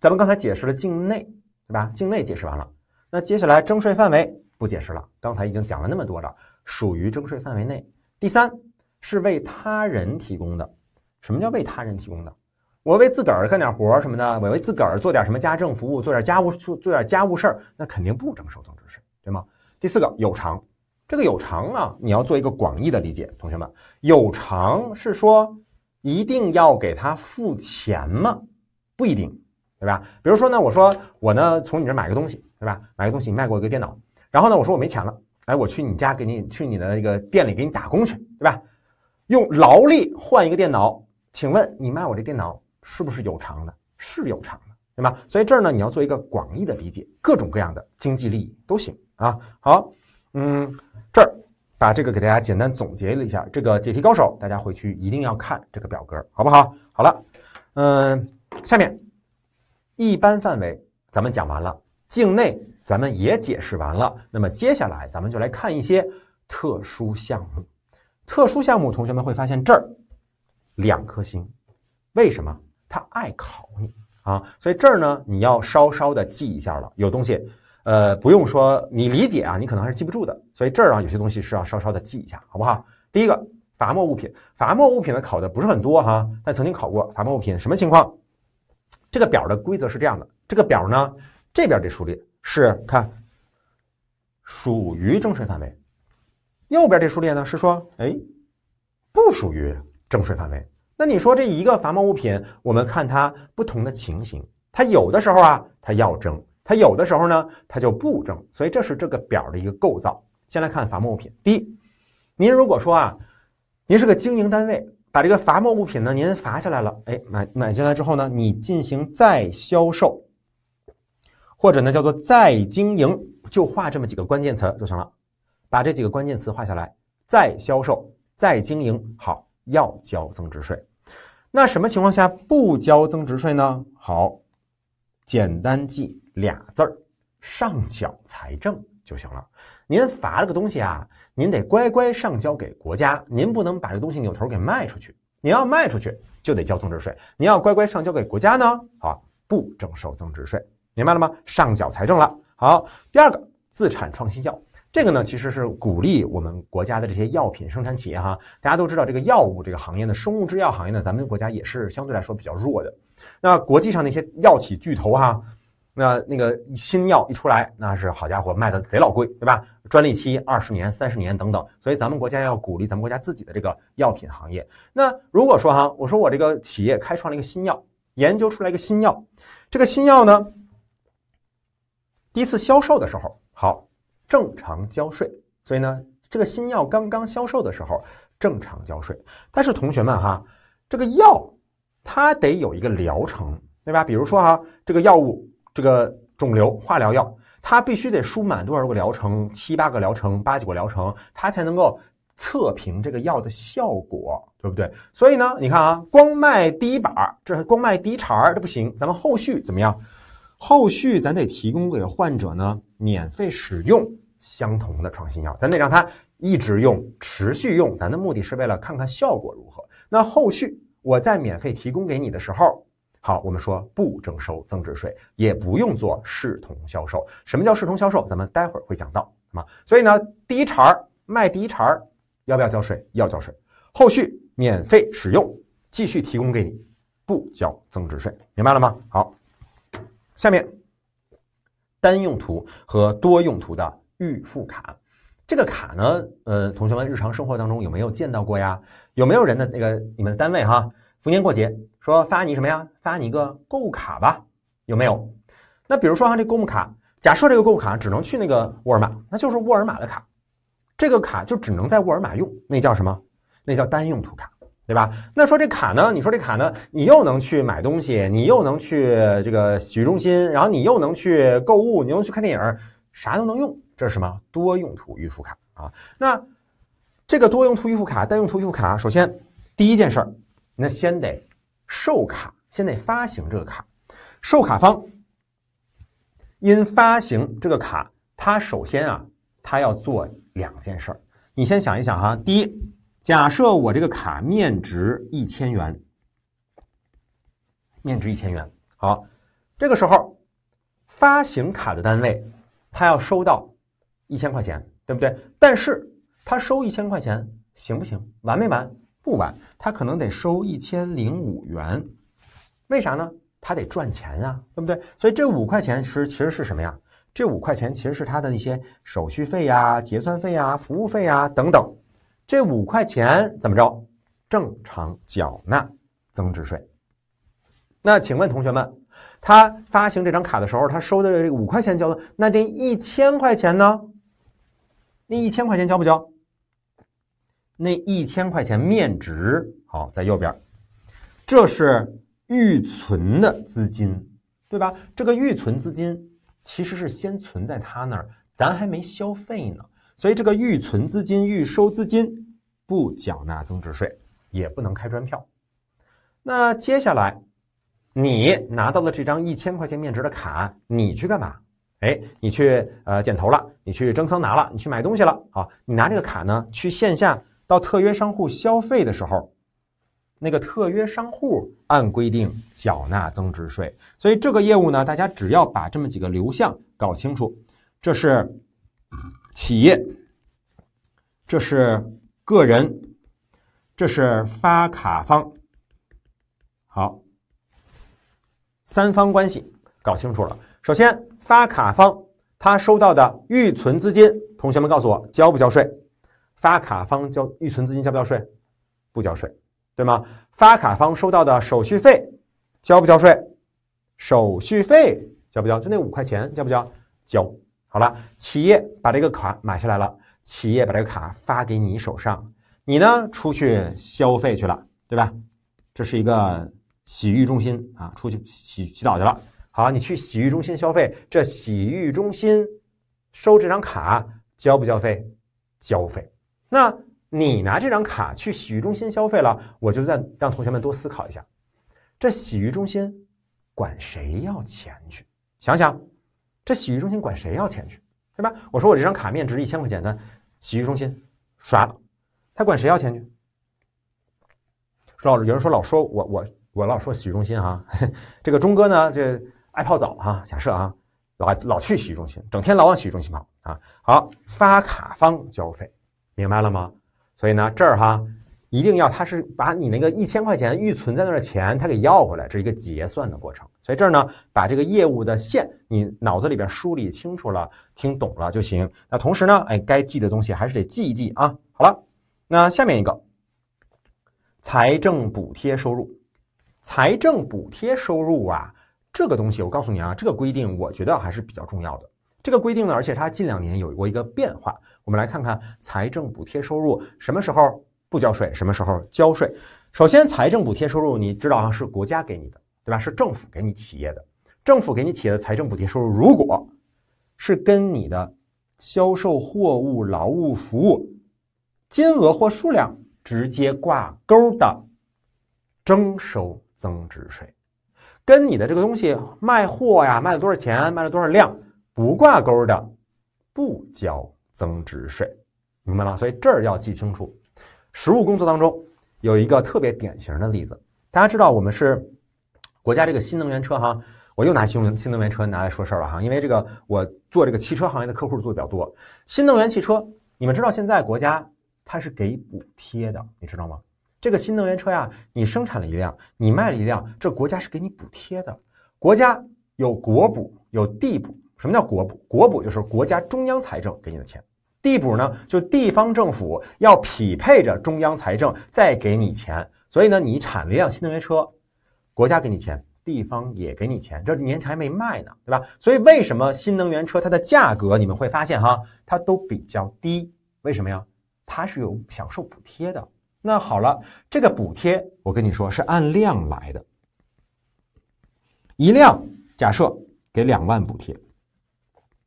咱们刚才解释了境内，对吧？境内解释完了，那接下来征税范围不解释了，刚才已经讲了那么多了，属于征税范围内。第三是为他人提供的，什么叫为他人提供的？我为自个儿干点活儿什么的，我为自个儿做点什么家政服务，做点家务做做点家务事儿，那肯定不征收增值税，对吗？第四个有偿，这个有偿啊，你要做一个广义的理解，同学们，有偿是说一定要给他付钱吗？不一定。对吧？比如说呢，我说我呢从你这买个东西，对吧？买个东西，你卖过一个电脑，然后呢，我说我没钱了，哎，我去你家给你去你的那个店里给你打工去，对吧？用劳力换一个电脑，请问你卖我这电脑是不是有偿的？是有偿的，对吧？所以这儿呢，你要做一个广义的理解，各种各样的经济利益都行啊。好，嗯，这儿把这个给大家简单总结了一下，这个解题高手，大家回去一定要看这个表格，好不好？好了，嗯，下面。一般范围咱们讲完了，境内咱们也解释完了。那么接下来咱们就来看一些特殊项目。特殊项目，同学们会发现这儿两颗星，为什么？他爱考你啊！所以这儿呢，你要稍稍的记一下了。有东西，呃，不用说你理解啊，你可能还是记不住的。所以这儿啊，有些东西是要稍稍的记一下，好不好？第一个，罚没物品。罚没物品呢，考的不是很多哈，但曾经考过罚没物品，什么情况？这个表的规则是这样的，这个表呢，这边这数列是看属于征税范围，右边这数列呢是说，哎，不属于征税范围。那你说这一个罚没物品，我们看它不同的情形，它有的时候啊，它要征，它有的时候呢，它就不征。所以这是这个表的一个构造。先来看罚没物品，第一，您如果说啊，您是个经营单位。把这个罚没物品呢，您罚下来了，哎，买买下来之后呢，你进行再销售，或者呢叫做再经营，就画这么几个关键词就行了。把这几个关键词画下来，再销售、再经营，好，要交增值税。那什么情况下不交增值税呢？好，简单记俩字儿，上缴财政就行了。您罚这个东西啊。您得乖乖上交给国家，您不能把这东西扭头给卖出去。你要卖出去就得交增值税，你要乖乖上交给国家呢，啊，不征收增值税，明白了吗？上缴财政了。好，第二个自产创新药，这个呢其实是鼓励我们国家的这些药品生产企业哈。大家都知道这个药物这个行业呢，生物制药行业呢，咱们国家也是相对来说比较弱的。那国际上那些药企巨头哈，那那个新药一出来，那是好家伙，卖的贼老贵，对吧？专利期二十年、三十年等等，所以咱们国家要鼓励咱们国家自己的这个药品行业。那如果说哈，我说我这个企业开创了一个新药，研究出来一个新药，这个新药呢，第一次销售的时候好正常交税，所以呢，这个新药刚刚销售的时候正常交税。但是同学们哈，这个药它得有一个疗程，对吧？比如说哈，这个药物这个肿瘤化疗药。它必须得输满多少个疗程？七八个疗程，八九个疗程，它才能够测评这个药的效果，对不对？所以呢，你看啊，光卖第一把这光卖第一茬儿，这不行。咱们后续怎么样？后续咱得提供给患者呢，免费使用相同的创新药，咱得让他一直用，持续用。咱的目的是为了看看效果如何。那后续我再免费提供给你的时候。好，我们说不征收增值税，也不用做视同销售。什么叫视同销售？咱们待会儿会讲到，那么所以呢，第一茬儿卖第一茬儿，要不要交税？要交税。后续免费使用，继续提供给你，不交增值税，明白了吗？好，下面单用途和多用途的预付卡，这个卡呢，呃，同学们日常生活当中有没有见到过呀？有没有人的那个你们的单位哈？逢年过节，说发你什么呀？发你一个购物卡吧，有没有？那比如说哈，这购物卡，假设这个购物卡只能去那个沃尔玛，那就是沃尔玛的卡，这个卡就只能在沃尔玛用，那叫什么？那叫单用途卡，对吧？那说这卡呢？你说这卡呢？你又能去买东西，你又能去这个洗浴中心，然后你又能去购物，你又能去看电影，啥都能用，这是什么？多用途预付卡啊。那这个多用途预付卡、单用途预付卡，首先第一件事儿。那先得售卡，先得发行这个卡。售卡方因发行这个卡，他首先啊，他要做两件事儿。你先想一想哈，第一，假设我这个卡面值一千元，面值一千元。好，这个时候发行卡的单位，他要收到一千块钱，对不对？但是他收一千块钱行不行？完没完？不晚，他可能得收一千零五元，为啥呢？他得赚钱啊，对不对？所以这五块钱是其实是什么呀？这五块钱其实是他的那些手续费呀、结算费呀、服务费呀等等。这五块钱怎么着？正常缴纳增值税。那请问同学们，他发行这张卡的时候，他收的这五块钱交了，那这一千块钱呢？那一千块钱交不交？那一千块钱面值，好，在右边，这是预存的资金，对吧？这个预存资金其实是先存在他那儿，咱还没消费呢，所以这个预存资金、预收资金不缴纳增值税，也不能开专票。那接下来，你拿到了这张一千块钱面值的卡，你去干嘛？哎，你去呃剪头了，你去蒸桑拿了，你去买东西了，好，你拿这个卡呢去线下。到特约商户消费的时候，那个特约商户按规定缴纳增值税。所以这个业务呢，大家只要把这么几个流向搞清楚：这是企业，这是个人，这是发卡方。好，三方关系搞清楚了。首先，发卡方他收到的预存资金，同学们告诉我交不交税？发卡方交预存资金交不交税？不交税，对吗？发卡方收到的手续费交不交税？手续费交不交？就那五块钱交不交？交。好了，企业把这个卡买下来了，企业把这个卡发给你手上，你呢出去消费去了，对吧？这是一个洗浴中心啊，出去洗洗澡去了。好，你去洗浴中心消费，这洗浴中心收这张卡交不交费？交费。那你拿这张卡去洗浴中心消费了，我就让让同学们多思考一下，这洗浴中心管谁要钱去？想想，这洗浴中心管谁要钱去？对吧？我说我这张卡面值一千块钱的洗浴中心刷了，他管谁要钱去？说老有人说老说我我我老说洗浴中心啊，这个钟哥呢这爱泡澡哈，假设啊老老去洗浴中心，整天老往洗浴中心跑啊。好，发卡方交费。明白了吗？所以呢，这儿哈，一定要他是把你那个一千块钱预存在那的钱，他给要回来，这是一个结算的过程。所以这儿呢，把这个业务的线你脑子里边梳理清楚了，听懂了就行。那同时呢，哎，该记的东西还是得记一记啊。好了，那下面一个财政补贴收入，财政补贴收入啊，这个东西我告诉你啊，这个规定我觉得还是比较重要的。这个规定呢，而且它近两年有过一个变化。我们来看看财政补贴收入什么时候不交税，什么时候交税。首先，财政补贴收入你知道啊，是国家给你的，对吧？是政府给你企业的，政府给你企业的财政补贴收入，如果是跟你的销售货物、劳务服务金额或数量直接挂钩的，征收增值税；跟你的这个东西卖货呀，卖了多少钱，卖了多少量，不挂钩的，不交。增值税，明白吗？所以这儿要记清楚。实务工作当中有一个特别典型的例子，大家知道我们是国家这个新能源车哈，我又拿新能新能源车拿来说事儿了哈，因为这个我做这个汽车行业的客户做的比较多。新能源汽车，你们知道现在国家它是给补贴的，你知道吗？这个新能源车呀，你生产了一辆，你卖了一辆，这国家是给你补贴的，国家有国补，有地补。什么叫国补？国补就是国家中央财政给你的钱，地补呢？就地方政府要匹配着中央财政再给你钱。所以呢，你产了一辆新能源车，国家给你钱，地方也给你钱，这头还没卖呢，对吧？所以为什么新能源车它的价格你们会发现哈，它都比较低？为什么呀？它是有享受补贴的。那好了，这个补贴我跟你说是按量来的，一辆假设给两万补贴。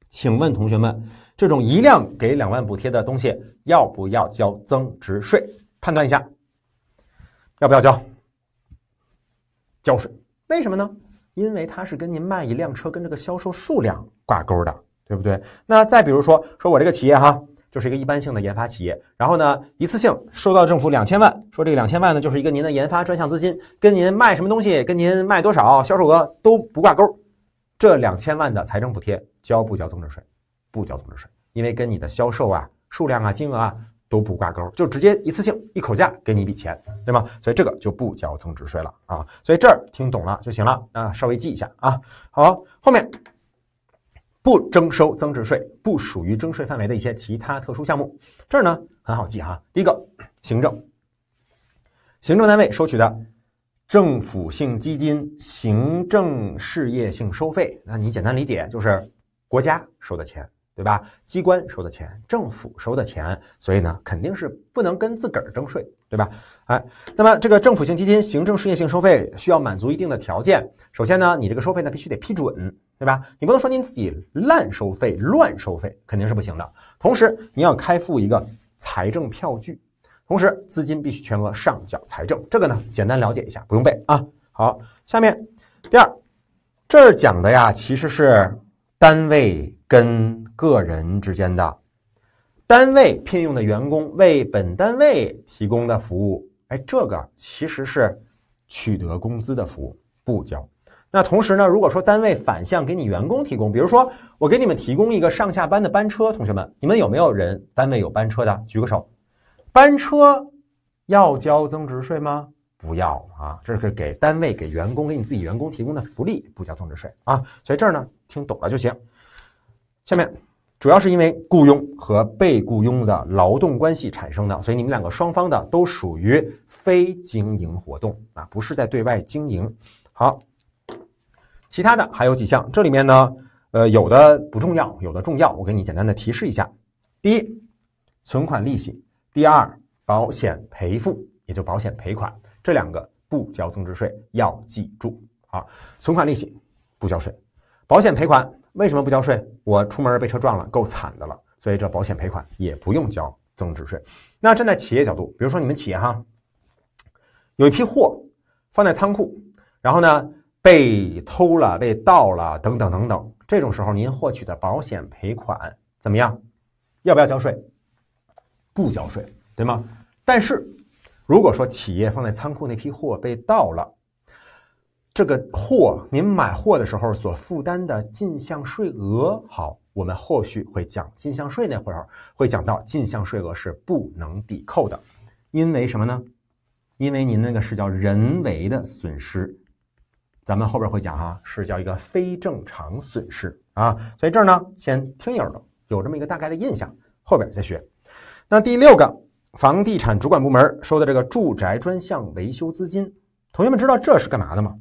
请问同学们，这种一辆给两万补贴的东西要不要交增值税？判断一下，要不要交？交税？为什么呢？因为它是跟您卖一辆车跟这个销售数量挂钩的，对不对？那再比如说，说我这个企业哈，就是一个一般性的研发企业，然后呢，一次性收到政府两千万，说这个两千万呢就是一个您的研发专项资金，跟您卖什么东西，跟您卖多少销售额都不挂钩。这两千万的财政补贴交不交增值税？不交增值税，因为跟你的销售啊、数量啊、金额啊都不挂钩，就直接一次性一口价给你一笔钱，对吗？所以这个就不交增值税了啊。所以这儿听懂了就行了啊，稍微记一下啊。好，后面不征收增值税，不属于征税范围的一些其他特殊项目，这儿呢很好记哈。第一个，行政，行政单位收取的。政府性基金、行政事业性收费，那你简单理解就是国家收的钱，对吧？机关收的钱，政府收的钱，所以呢，肯定是不能跟自个儿征税，对吧？哎，那么这个政府性基金、行政事业性收费需要满足一定的条件，首先呢，你这个收费呢必须得批准，对吧？你不能说您自己滥收费、乱收费，肯定是不行的。同时，你要开付一个财政票据。同时，资金必须全额上缴财政。这个呢，简单了解一下，不用背啊。好，下面第二，这儿讲的呀，其实是单位跟个人之间的单位聘用的员工为本单位提供的服务。哎，这个其实是取得工资的服务，不交。那同时呢，如果说单位反向给你员工提供，比如说我给你们提供一个上下班的班车，同学们，你们有没有人单位有班车的？举个手。班车要交增值税吗？不要啊，这是给单位、给员工、给你自己员工提供的福利，不交增值税啊。所以这儿呢，听懂了就行。下面主要是因为雇佣和被雇佣的劳动关系产生的，所以你们两个双方的都属于非经营活动啊，不是在对外经营。好，其他的还有几项，这里面呢，呃，有的不重要，有的重要，我给你简单的提示一下。第一，存款利息。第二，保险赔付，也就保险赔款，这两个不交增值税，要记住啊。存款利息不交税，保险赔款为什么不交税？我出门被车撞了，够惨的了，所以这保险赔款也不用交增值税。那站在企业角度，比如说你们企业哈，有一批货放在仓库，然后呢被偷了、被盗了等等等等，这种时候您获取的保险赔款怎么样？要不要交税？不交税，对吗？但是，如果说企业放在仓库那批货被盗了，这个货您买货的时候所负担的进项税额，好，我们后续会讲进项税那会儿会讲到，进项税额是不能抵扣的，因为什么呢？因为您那个是叫人为的损失，咱们后边会讲哈，是叫一个非正常损失啊，所以这儿呢，先听耳朵，有这么一个大概的印象，后边再学。那第六个，房地产主管部门收的这个住宅专项维修资金，同学们知道这是干嘛的吗？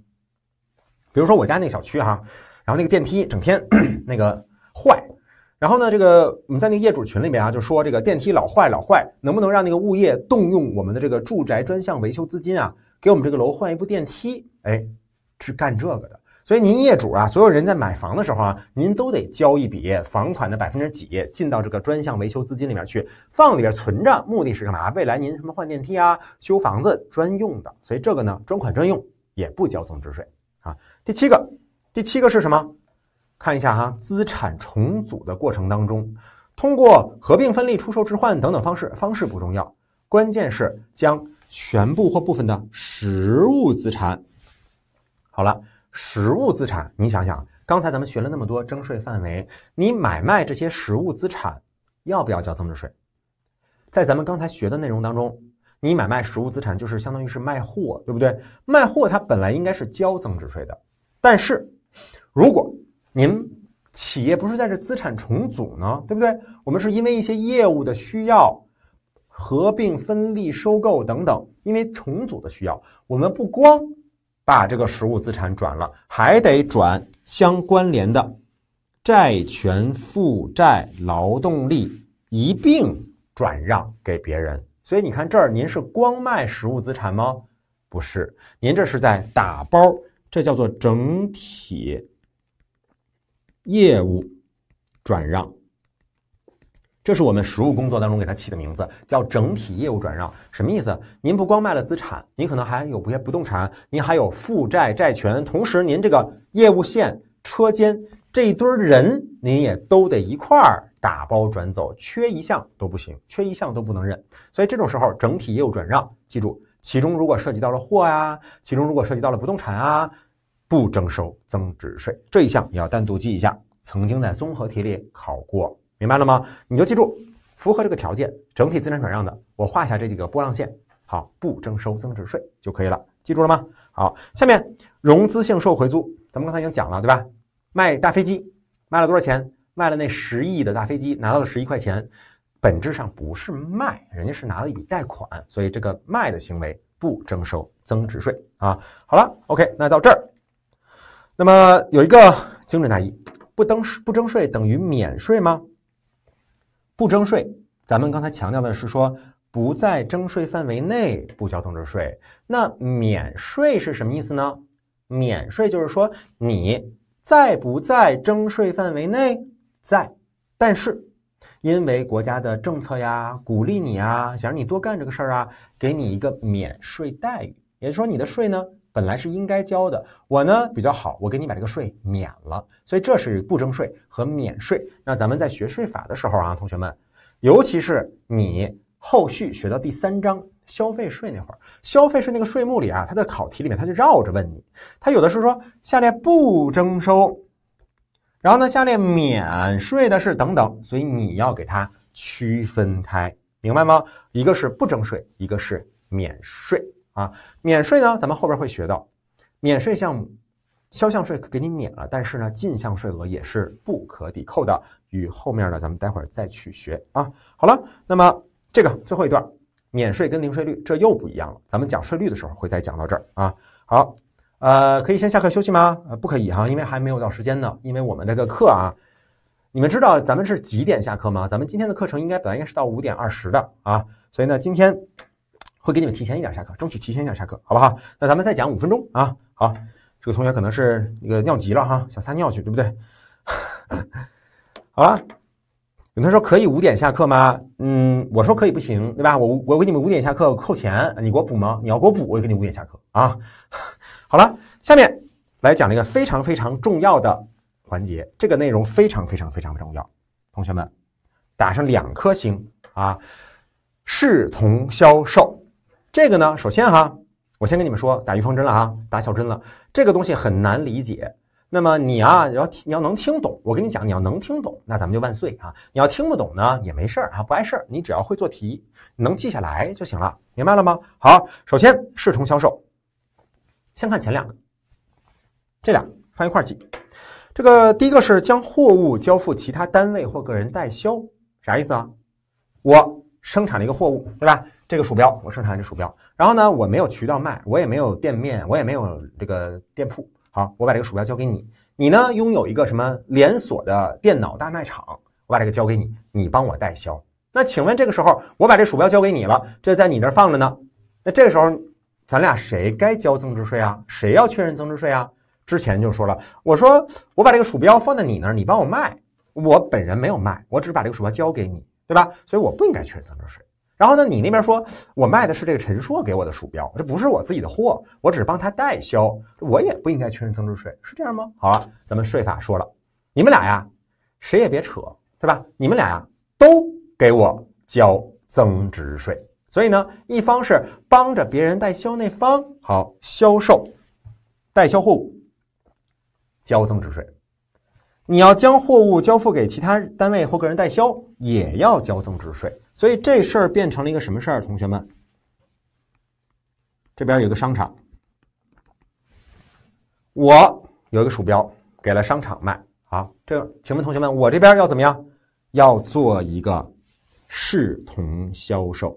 比如说我家那个小区哈，然后那个电梯整天那个坏，然后呢，这个我们在那个业主群里面啊，就说这个电梯老坏老坏，能不能让那个物业动用我们的这个住宅专项维修资金啊，给我们这个楼换一部电梯？哎，是干这个的。所以您业主啊，所有人在买房的时候啊，您都得交一笔房款的百分之几进到这个专项维修资金里面去，放里边存着，目的是干嘛？未来您什么换电梯啊、修房子专用的。所以这个呢，专款专用，也不交增值税啊。第七个，第七个是什么？看一下哈，资产重组的过程当中，通过合并、分立、出售、置换等等方式，方式不重要，关键是将全部或部分的实物资产，好了。实物资产，你想想，刚才咱们学了那么多征税范围，你买卖这些实物资产要不要交增值税？在咱们刚才学的内容当中，你买卖实物资产就是相当于是卖货，对不对？卖货它本来应该是交增值税的，但是如果您企业不是在这资产重组呢，对不对？我们是因为一些业务的需要，合并、分立、收购等等，因为重组的需要，我们不光。把这个实物资产转了，还得转相关联的债权、负债、劳动力一并转让给别人。所以你看这儿，您是光卖实物资产吗？不是，您这是在打包，这叫做整体业务转让。这是我们实务工作当中给它起的名字，叫整体业务转让。什么意思？您不光卖了资产，您可能还有不些不动产，您还有负债债权，同时您这个业务线、车间这一堆人，您也都得一块儿打包转走，缺一项都不行，缺一项都不能认。所以这种时候，整体业务转让，记住，其中如果涉及到了货啊，其中如果涉及到了不动产啊，不征收增值税这一项，你要单独记一下。曾经在综合题里考过。明白了吗？你就记住，符合这个条件，整体资产转让的，我画下这几个波浪线，好，不征收增值税就可以了，记住了吗？好，下面融资性受回租，咱们刚才已经讲了，对吧？卖大飞机，卖了多少钱？卖了那十亿的大飞机，拿到了十亿块钱，本质上不是卖，人家是拿了一笔贷款，所以这个卖的行为不征收增值税啊。好了，OK，那到这儿，那么有一个精准答疑，不登不征税等于免税吗？不征税，咱们刚才强调的是说不在征税范围内不交增值税。那免税是什么意思呢？免税就是说你在不在征税范围内，在，但是因为国家的政策呀，鼓励你啊，想让你多干这个事儿啊，给你一个免税待遇，也就是说你的税呢。本来是应该交的，我呢比较好，我给你把这个税免了，所以这是不征税和免税。那咱们在学税法的时候啊，同学们，尤其是你后续学到第三章消费税那会儿，消费税那个税目里啊，它的考题里面它就绕着问你，它有的是说下列不征收，然后呢下列免税的是等等，所以你要给它区分开，明白吗？一个是不征税，一个是免税。啊，免税呢，咱们后边会学到，免税项目，销项税给你免了，但是呢，进项税额也是不可抵扣的，与后面呢，咱们待会儿再去学啊。好了，那么这个最后一段，免税跟零税率，这又不一样了。咱们讲税率的时候会再讲到这儿啊。好，呃，可以先下课休息吗？呃，不可以哈，因为还没有到时间呢。因为我们这个课啊，你们知道咱们是几点下课吗？咱们今天的课程应该本来应该是到五点二十的啊，所以呢，今天。会给你们提前一点下课，争取提前一点下课，好不好？那咱们再讲五分钟啊。好，这个同学可能是那个尿急了哈，想撒尿去，对不对？好了，有同学说可以五点下课吗？嗯，我说可以不行，对吧？我我给你们五点下课扣钱，你给我补吗？你要给我补，我就给你五点下课啊。好了，下面来讲一个非常非常重要的环节，这个内容非常非常非常非常重要，同学们打上两颗星啊，视同销售。这个呢，首先哈，我先跟你们说，打预防针了啊，打小针了。这个东西很难理解，那么你啊，要你要能听懂，我跟你讲，你要能听懂，那咱们就万岁啊！你要听不懂呢，也没事儿啊，不碍事儿，你只要会做题，能记下来就行了，明白了吗？好，首先视同销售，先看前两个，这俩放一块儿记。这个第一个是将货物交付其他单位或个人代销，啥意思啊？我生产了一个货物，对吧？这个鼠标，我生产这鼠标，然后呢，我没有渠道卖，我也没有店面，我也没有这个店铺。好，我把这个鼠标交给你，你呢拥有一个什么连锁的电脑大卖场，我把这个交给你，你帮我代销。那请问这个时候，我把这鼠标交给你了，这在你那放着呢。那这个时候，咱俩谁该交增值税啊？谁要确认增值税啊？之前就说了，我说我把这个鼠标放在你那，你帮我卖，我本人没有卖，我只是把这个鼠标交给你，对吧？所以我不应该确认增值税。然后呢，你那边说，我卖的是这个陈硕给我的鼠标，这不是我自己的货，我只是帮他代销，我也不应该确认增值税，是这样吗？好了，咱们税法说了，你们俩呀，谁也别扯，对吧？你们俩呀，都给我交增值税。所以呢，一方是帮着别人代销，那方好销售，代销货物交增值税。你要将货物交付给其他单位或个人代销，也要交增值税。所以这事儿变成了一个什么事儿？同学们，这边有个商场，我有一个鼠标给了商场卖，好，这请问同学们，我这边要怎么样？要做一个视同销售。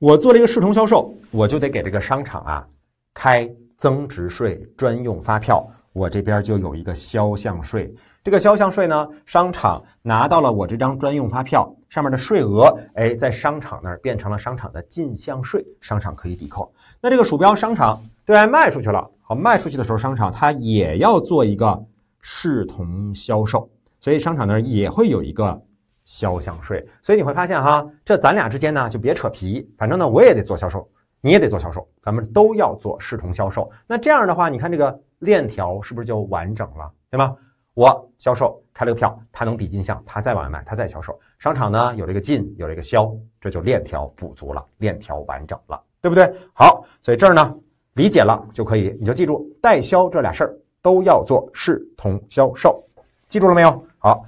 我做了一个视同销售，我就得给这个商场啊开增值税专用发票，我这边就有一个销项税。这个销项税呢，商场拿到了我这张专用发票上面的税额，哎，在商场那儿变成了商场的进项税，商场可以抵扣。那这个鼠标，商场对外卖出去了，好，卖出去的时候，商场它也要做一个视同销售，所以商场那儿也会有一个销项税。所以你会发现哈，这咱俩之间呢就别扯皮，反正呢我也得做销售，你也得做销售，咱们都要做视同销售。那这样的话，你看这个链条是不是就完整了，对吧？我销售开了个票，他能抵进项，他再往外卖，他再销售。商场呢有这个进，有这个销，这就链条补足了，链条完整了，对不对？好，所以这儿呢理解了就可以，你就记住代销这俩事儿都要做视同销售，记住了没有？好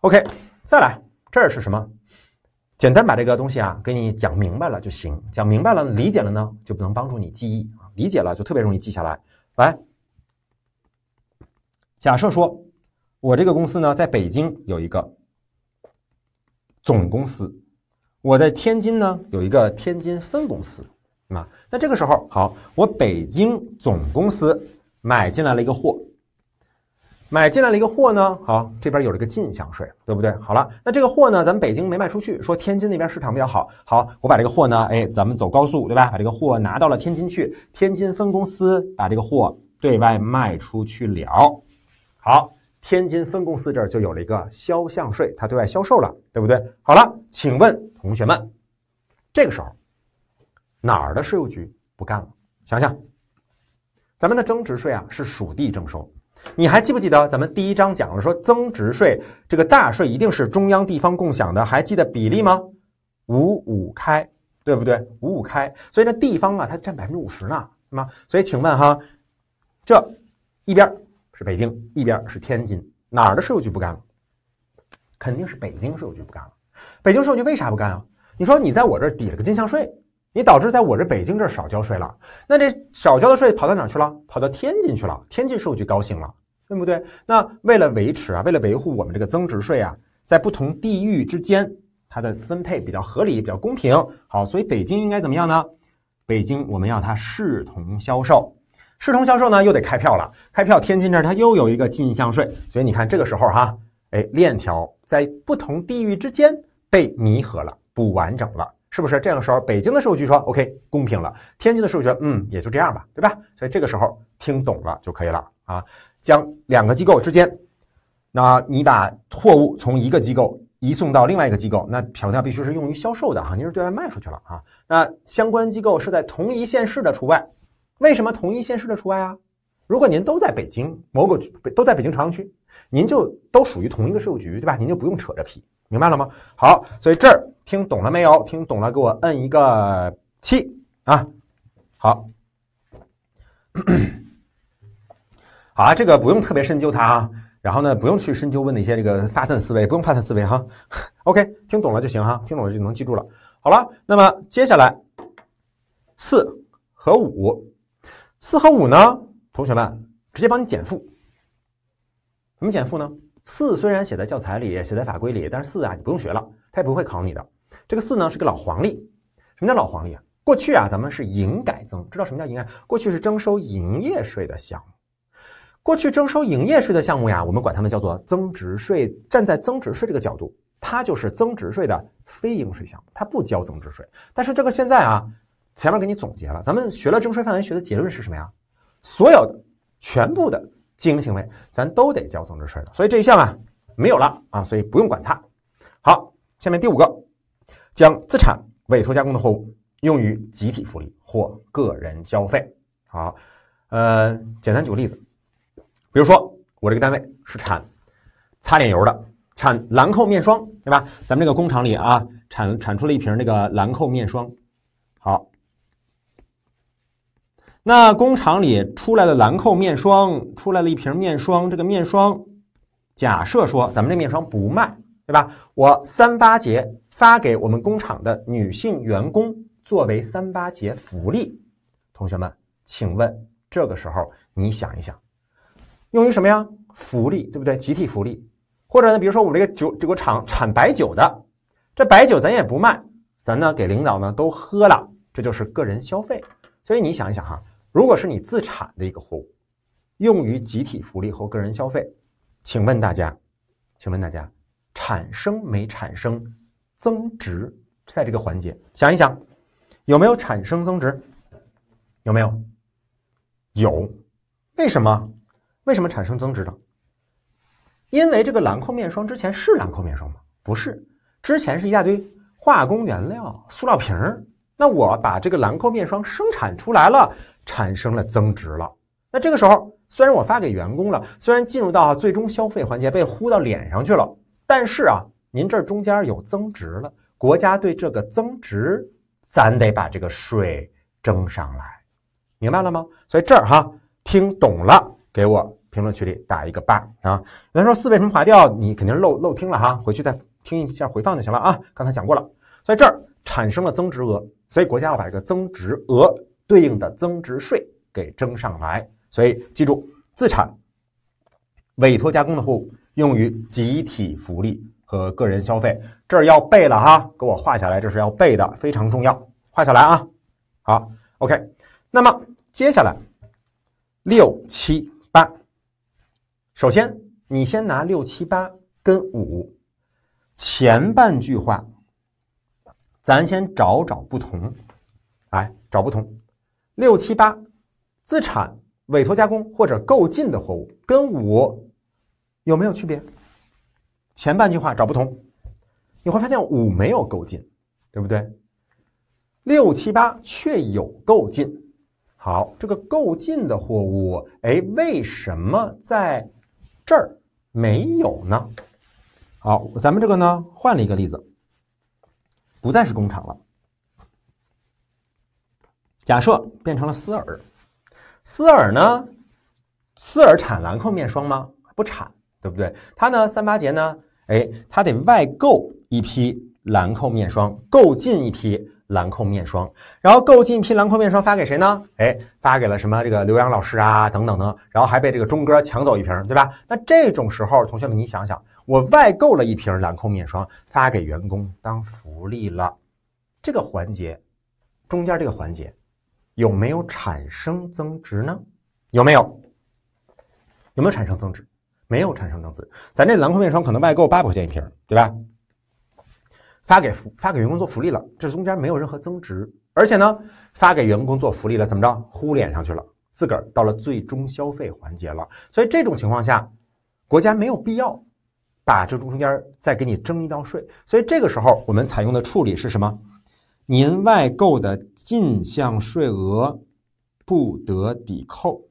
，OK，再来，这儿是什么？简单把这个东西啊给你讲明白了就行，讲明白了理解了呢就不能帮助你记忆啊，理解了就特别容易记下来。来。假设说，我这个公司呢，在北京有一个总公司，我在天津呢有一个天津分公司啊。那这个时候，好，我北京总公司买进来了一个货，买进来了一个货呢，好，这边有了个进项税，对不对？好了，那这个货呢，咱们北京没卖出去，说天津那边市场比较好，好，我把这个货呢，哎，咱们走高速，对吧？把这个货拿到了天津去，天津分公司把这个货对外卖出去了。好，天津分公司这儿就有了一个销项税，它对外销售了，对不对？好了，请问同学们，这个时候哪儿的税务局不干了？想想，咱们的增值税啊是属地征收，你还记不记得咱们第一章讲了说增值税这个大税一定是中央地方共享的？还记得比例吗？五五开，对不对？五五开，所以呢，地方啊它占百分之五十呢，是吗？所以，请问哈，这一边。是北京，一边是天津，哪儿的税务局不干了？肯定是北京税务局不干了。北京税务局为啥不干啊？你说你在我这儿抵了个进项税，你导致在我这北京这儿少交税了，那这少交的税跑到哪儿去了？跑到天津去了，天津税务局高兴了，对不对？那为了维持啊，为了维护我们这个增值税啊，在不同地域之间它的分配比较合理、比较公平。好，所以北京应该怎么样呢？北京我们要它视同销售。视同销售呢，又得开票了，开票天津这儿它又有一个进项税，所以你看这个时候哈，哎，链条在不同地域之间被弥合了，不完整了，是不是？这个时候北京的税务局说 OK，公平了；天津的税务局嗯，也就这样吧，对吧？所以这个时候听懂了就可以了啊。将两个机构之间，那你把货物从一个机构移送到另外一个机构，那票票必须是用于销售的哈，您是对外卖出去了啊。那相关机构是在同一县市的除外。为什么同一县市的除外啊？如果您都在北京某个区，都在北京朝阳区，您就都属于同一个税务局，对吧？您就不用扯着皮，明白了吗？好，所以这儿听懂了没有？听懂了，给我摁一个七啊！好，好啊，这个不用特别深究它啊。然后呢，不用去深究问那些这个发散思维，不用发散思维哈。OK，听懂了就行哈，听懂了就能记住了。好了，那么接下来四和五。四和五呢？同学们，直接帮你减负。怎么减负呢？四虽然写在教材里，写在法规里，但是四啊，你不用学了，它也不会考你的。这个四呢，是个老黄历。什么叫老黄历啊？过去啊，咱们是营改增，知道什么叫营啊？过去是征收营业税的项目，过去征收营业税的项目呀，我们管它们叫做增值税。站在增值税这个角度，它就是增值税的非营税项目，它不交增值税。但是这个现在啊。前面给你总结了，咱们学了征税范围学的结论是什么呀？所有的全部的经营行为，咱都得交增值税的。所以这一项啊没有了啊，所以不用管它。好，下面第五个，将资产委托加工的货物用于集体福利或个人消费。好，呃，简单举个例子，比如说我这个单位是产擦脸油的，产兰蔻面霜，对吧？咱们这个工厂里啊产产出了一瓶那个兰蔻面霜。那工厂里出来的兰蔻面霜，出来了一瓶面霜。这个面霜，假设说咱们这面霜不卖，对吧？我三八节发给我们工厂的女性员工作为三八节福利。同学们，请问这个时候你想一想，用于什么呀？福利，对不对？集体福利。或者呢，比如说我们这个酒这个厂产白酒的，这白酒咱也不卖，咱呢给领导呢都喝了，这就是个人消费。所以你想一想哈。如果是你自产的一个货物，用于集体福利和个人消费，请问大家，请问大家，产生没产生增值？在这个环节，想一想，有没有产生增值？有没有？有，为什么？为什么产生增值的？因为这个兰蔻面霜之前是兰蔻面霜吗？不是，之前是一大堆化工原料、塑料瓶儿。那我把这个兰蔻面霜生产出来了，产生了增值了。那这个时候，虽然我发给员工了，虽然进入到最终消费环节被呼到脸上去了，但是啊，您这儿中间有增值了，国家对这个增值，咱得把这个税征上来，明白了吗？所以这儿哈，听懂了，给我评论区里打一个八啊。有人说四为什么划掉？你肯定是漏漏听了哈，回去再听一下回放就行了啊。刚才讲过了，所以这儿。产生了增值额，所以国家要把这个增值额对应的增值税给征上来。所以记住，自产、委托加工的货物用于集体福利和个人消费，这儿要背了哈，给我画下来，这是要背的，非常重要，画下来啊。好，OK，那么接下来六七八，首先你先拿六七八跟五前半句话。咱先找找不同，哎，找不同，六七八，资产、委托加工或者购进的货物跟五有没有区别？前半句话找不同，你会发现五没有购进，对不对？六七八却有购进。好，这个购进的货物，哎，为什么在这儿没有呢？好，咱们这个呢，换了一个例子。不再是工厂了。假设变成了丝尔，丝尔呢？丝尔产兰蔻面霜吗？不产，对不对？它呢？三八节呢？哎，它得外购一批兰蔻面霜，购进一批。兰蔻面霜，然后购进一批兰蔻面霜发给谁呢？哎，发给了什么这个刘洋老师啊等等等，然后还被这个忠哥抢走一瓶，对吧？那这种时候，同学们你想想，我外购了一瓶兰蔻面霜发给员工当福利了，这个环节中间这个环节有没有产生增值呢？有没有？有没有产生增值？没有产生增值，咱这兰蔻面霜可能外购八百块钱一瓶，对吧？发给发给员工做福利了，这中间没有任何增值，而且呢，发给员工做福利了，怎么着，糊脸上去了，自个儿到了最终消费环节了，所以这种情况下，国家没有必要把这中间再给你征一道税，所以这个时候我们采用的处理是什么？您外购的进项税额不得抵扣。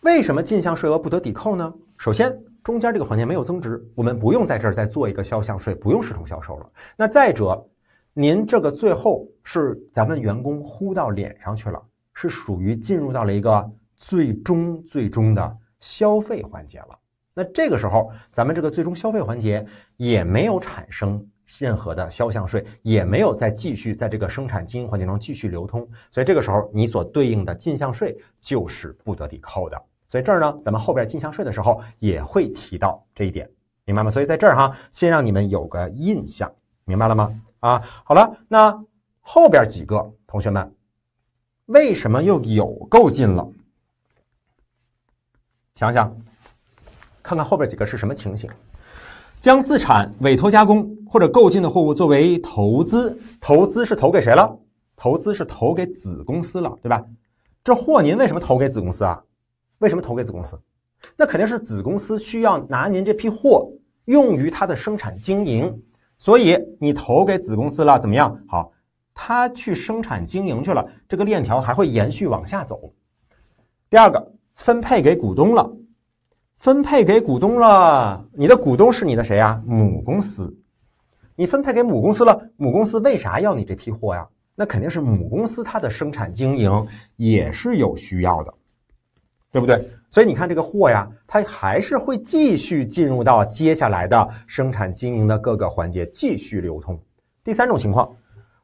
为什么进项税额不得抵扣呢？首先。中间这个环节没有增值，我们不用在这儿再做一个销项税，不用视同销售了。那再者，您这个最后是咱们员工呼到脸上去了，是属于进入到了一个最终最终的消费环节了。那这个时候，咱们这个最终消费环节也没有产生任何的销项税，也没有再继续在这个生产经营环节中继续流通，所以这个时候你所对应的进项税就是不得抵扣的。所以这儿呢，咱们后边进项税的时候也会提到这一点，明白吗？所以在这儿哈，先让你们有个印象，明白了吗？啊，好了，那后边几个同学们，为什么又有购进了？想想，看看后边几个是什么情形？将资产、委托加工或者购进的货物作为投资，投资是投给谁了？投资是投给子公司了，对吧？这货您为什么投给子公司啊？为什么投给子公司？那肯定是子公司需要拿您这批货用于它的生产经营，所以你投给子公司了，怎么样？好，他去生产经营去了，这个链条还会延续往下走。第二个，分配给股东了，分配给股东了，你的股东是你的谁呀？母公司，你分配给母公司了，母公司为啥要你这批货呀？那肯定是母公司它的生产经营也是有需要的。对不对？所以你看这个货呀，它还是会继续进入到接下来的生产经营的各个环节，继续流通。第三种情况，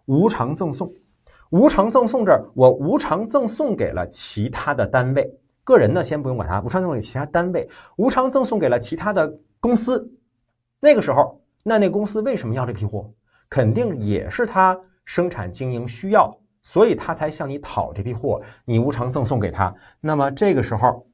无偿赠送。无偿赠送这儿，我无偿赠送给了其他的单位、个人呢，先不用管它。无偿赠送给其他单位，无偿赠送给了其他的公司。那个时候，那那公司为什么要这批货？肯定也是他生产经营需要。所以他才向你讨这批货，你无偿赠送给他，那么这个时候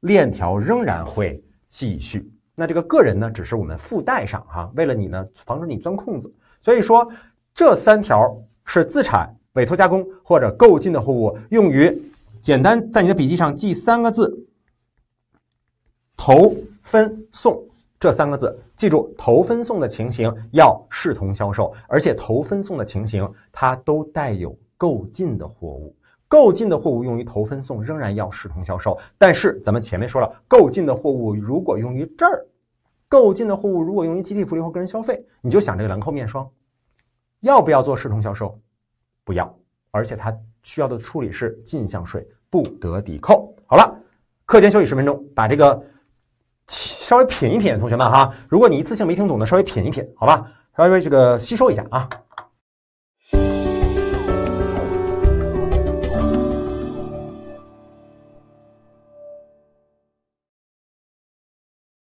链条仍然会继续。那这个个人呢，只是我们附带上哈，为了你呢防止你钻空子，所以说这三条是资产、委托加工或者购进的货物用于简单在你的笔记上记三个字：投分送。这三个字记住，投分送的情形要视同销售，而且投分送的情形它都带有。购进的货物，购进的货物用于投分送，仍然要视同销售。但是咱们前面说了，购进的货物如果用于这儿，购进的货物如果用于集体福利或个人消费，你就想这个兰蔻面霜，要不要做视同销售？不要，而且它需要的处理是进项税不得抵扣。好了，课间休息十分钟，把这个稍微品一品，同学们哈，如果你一次性没听懂的，稍微品一品，好吧，稍微这个吸收一下啊。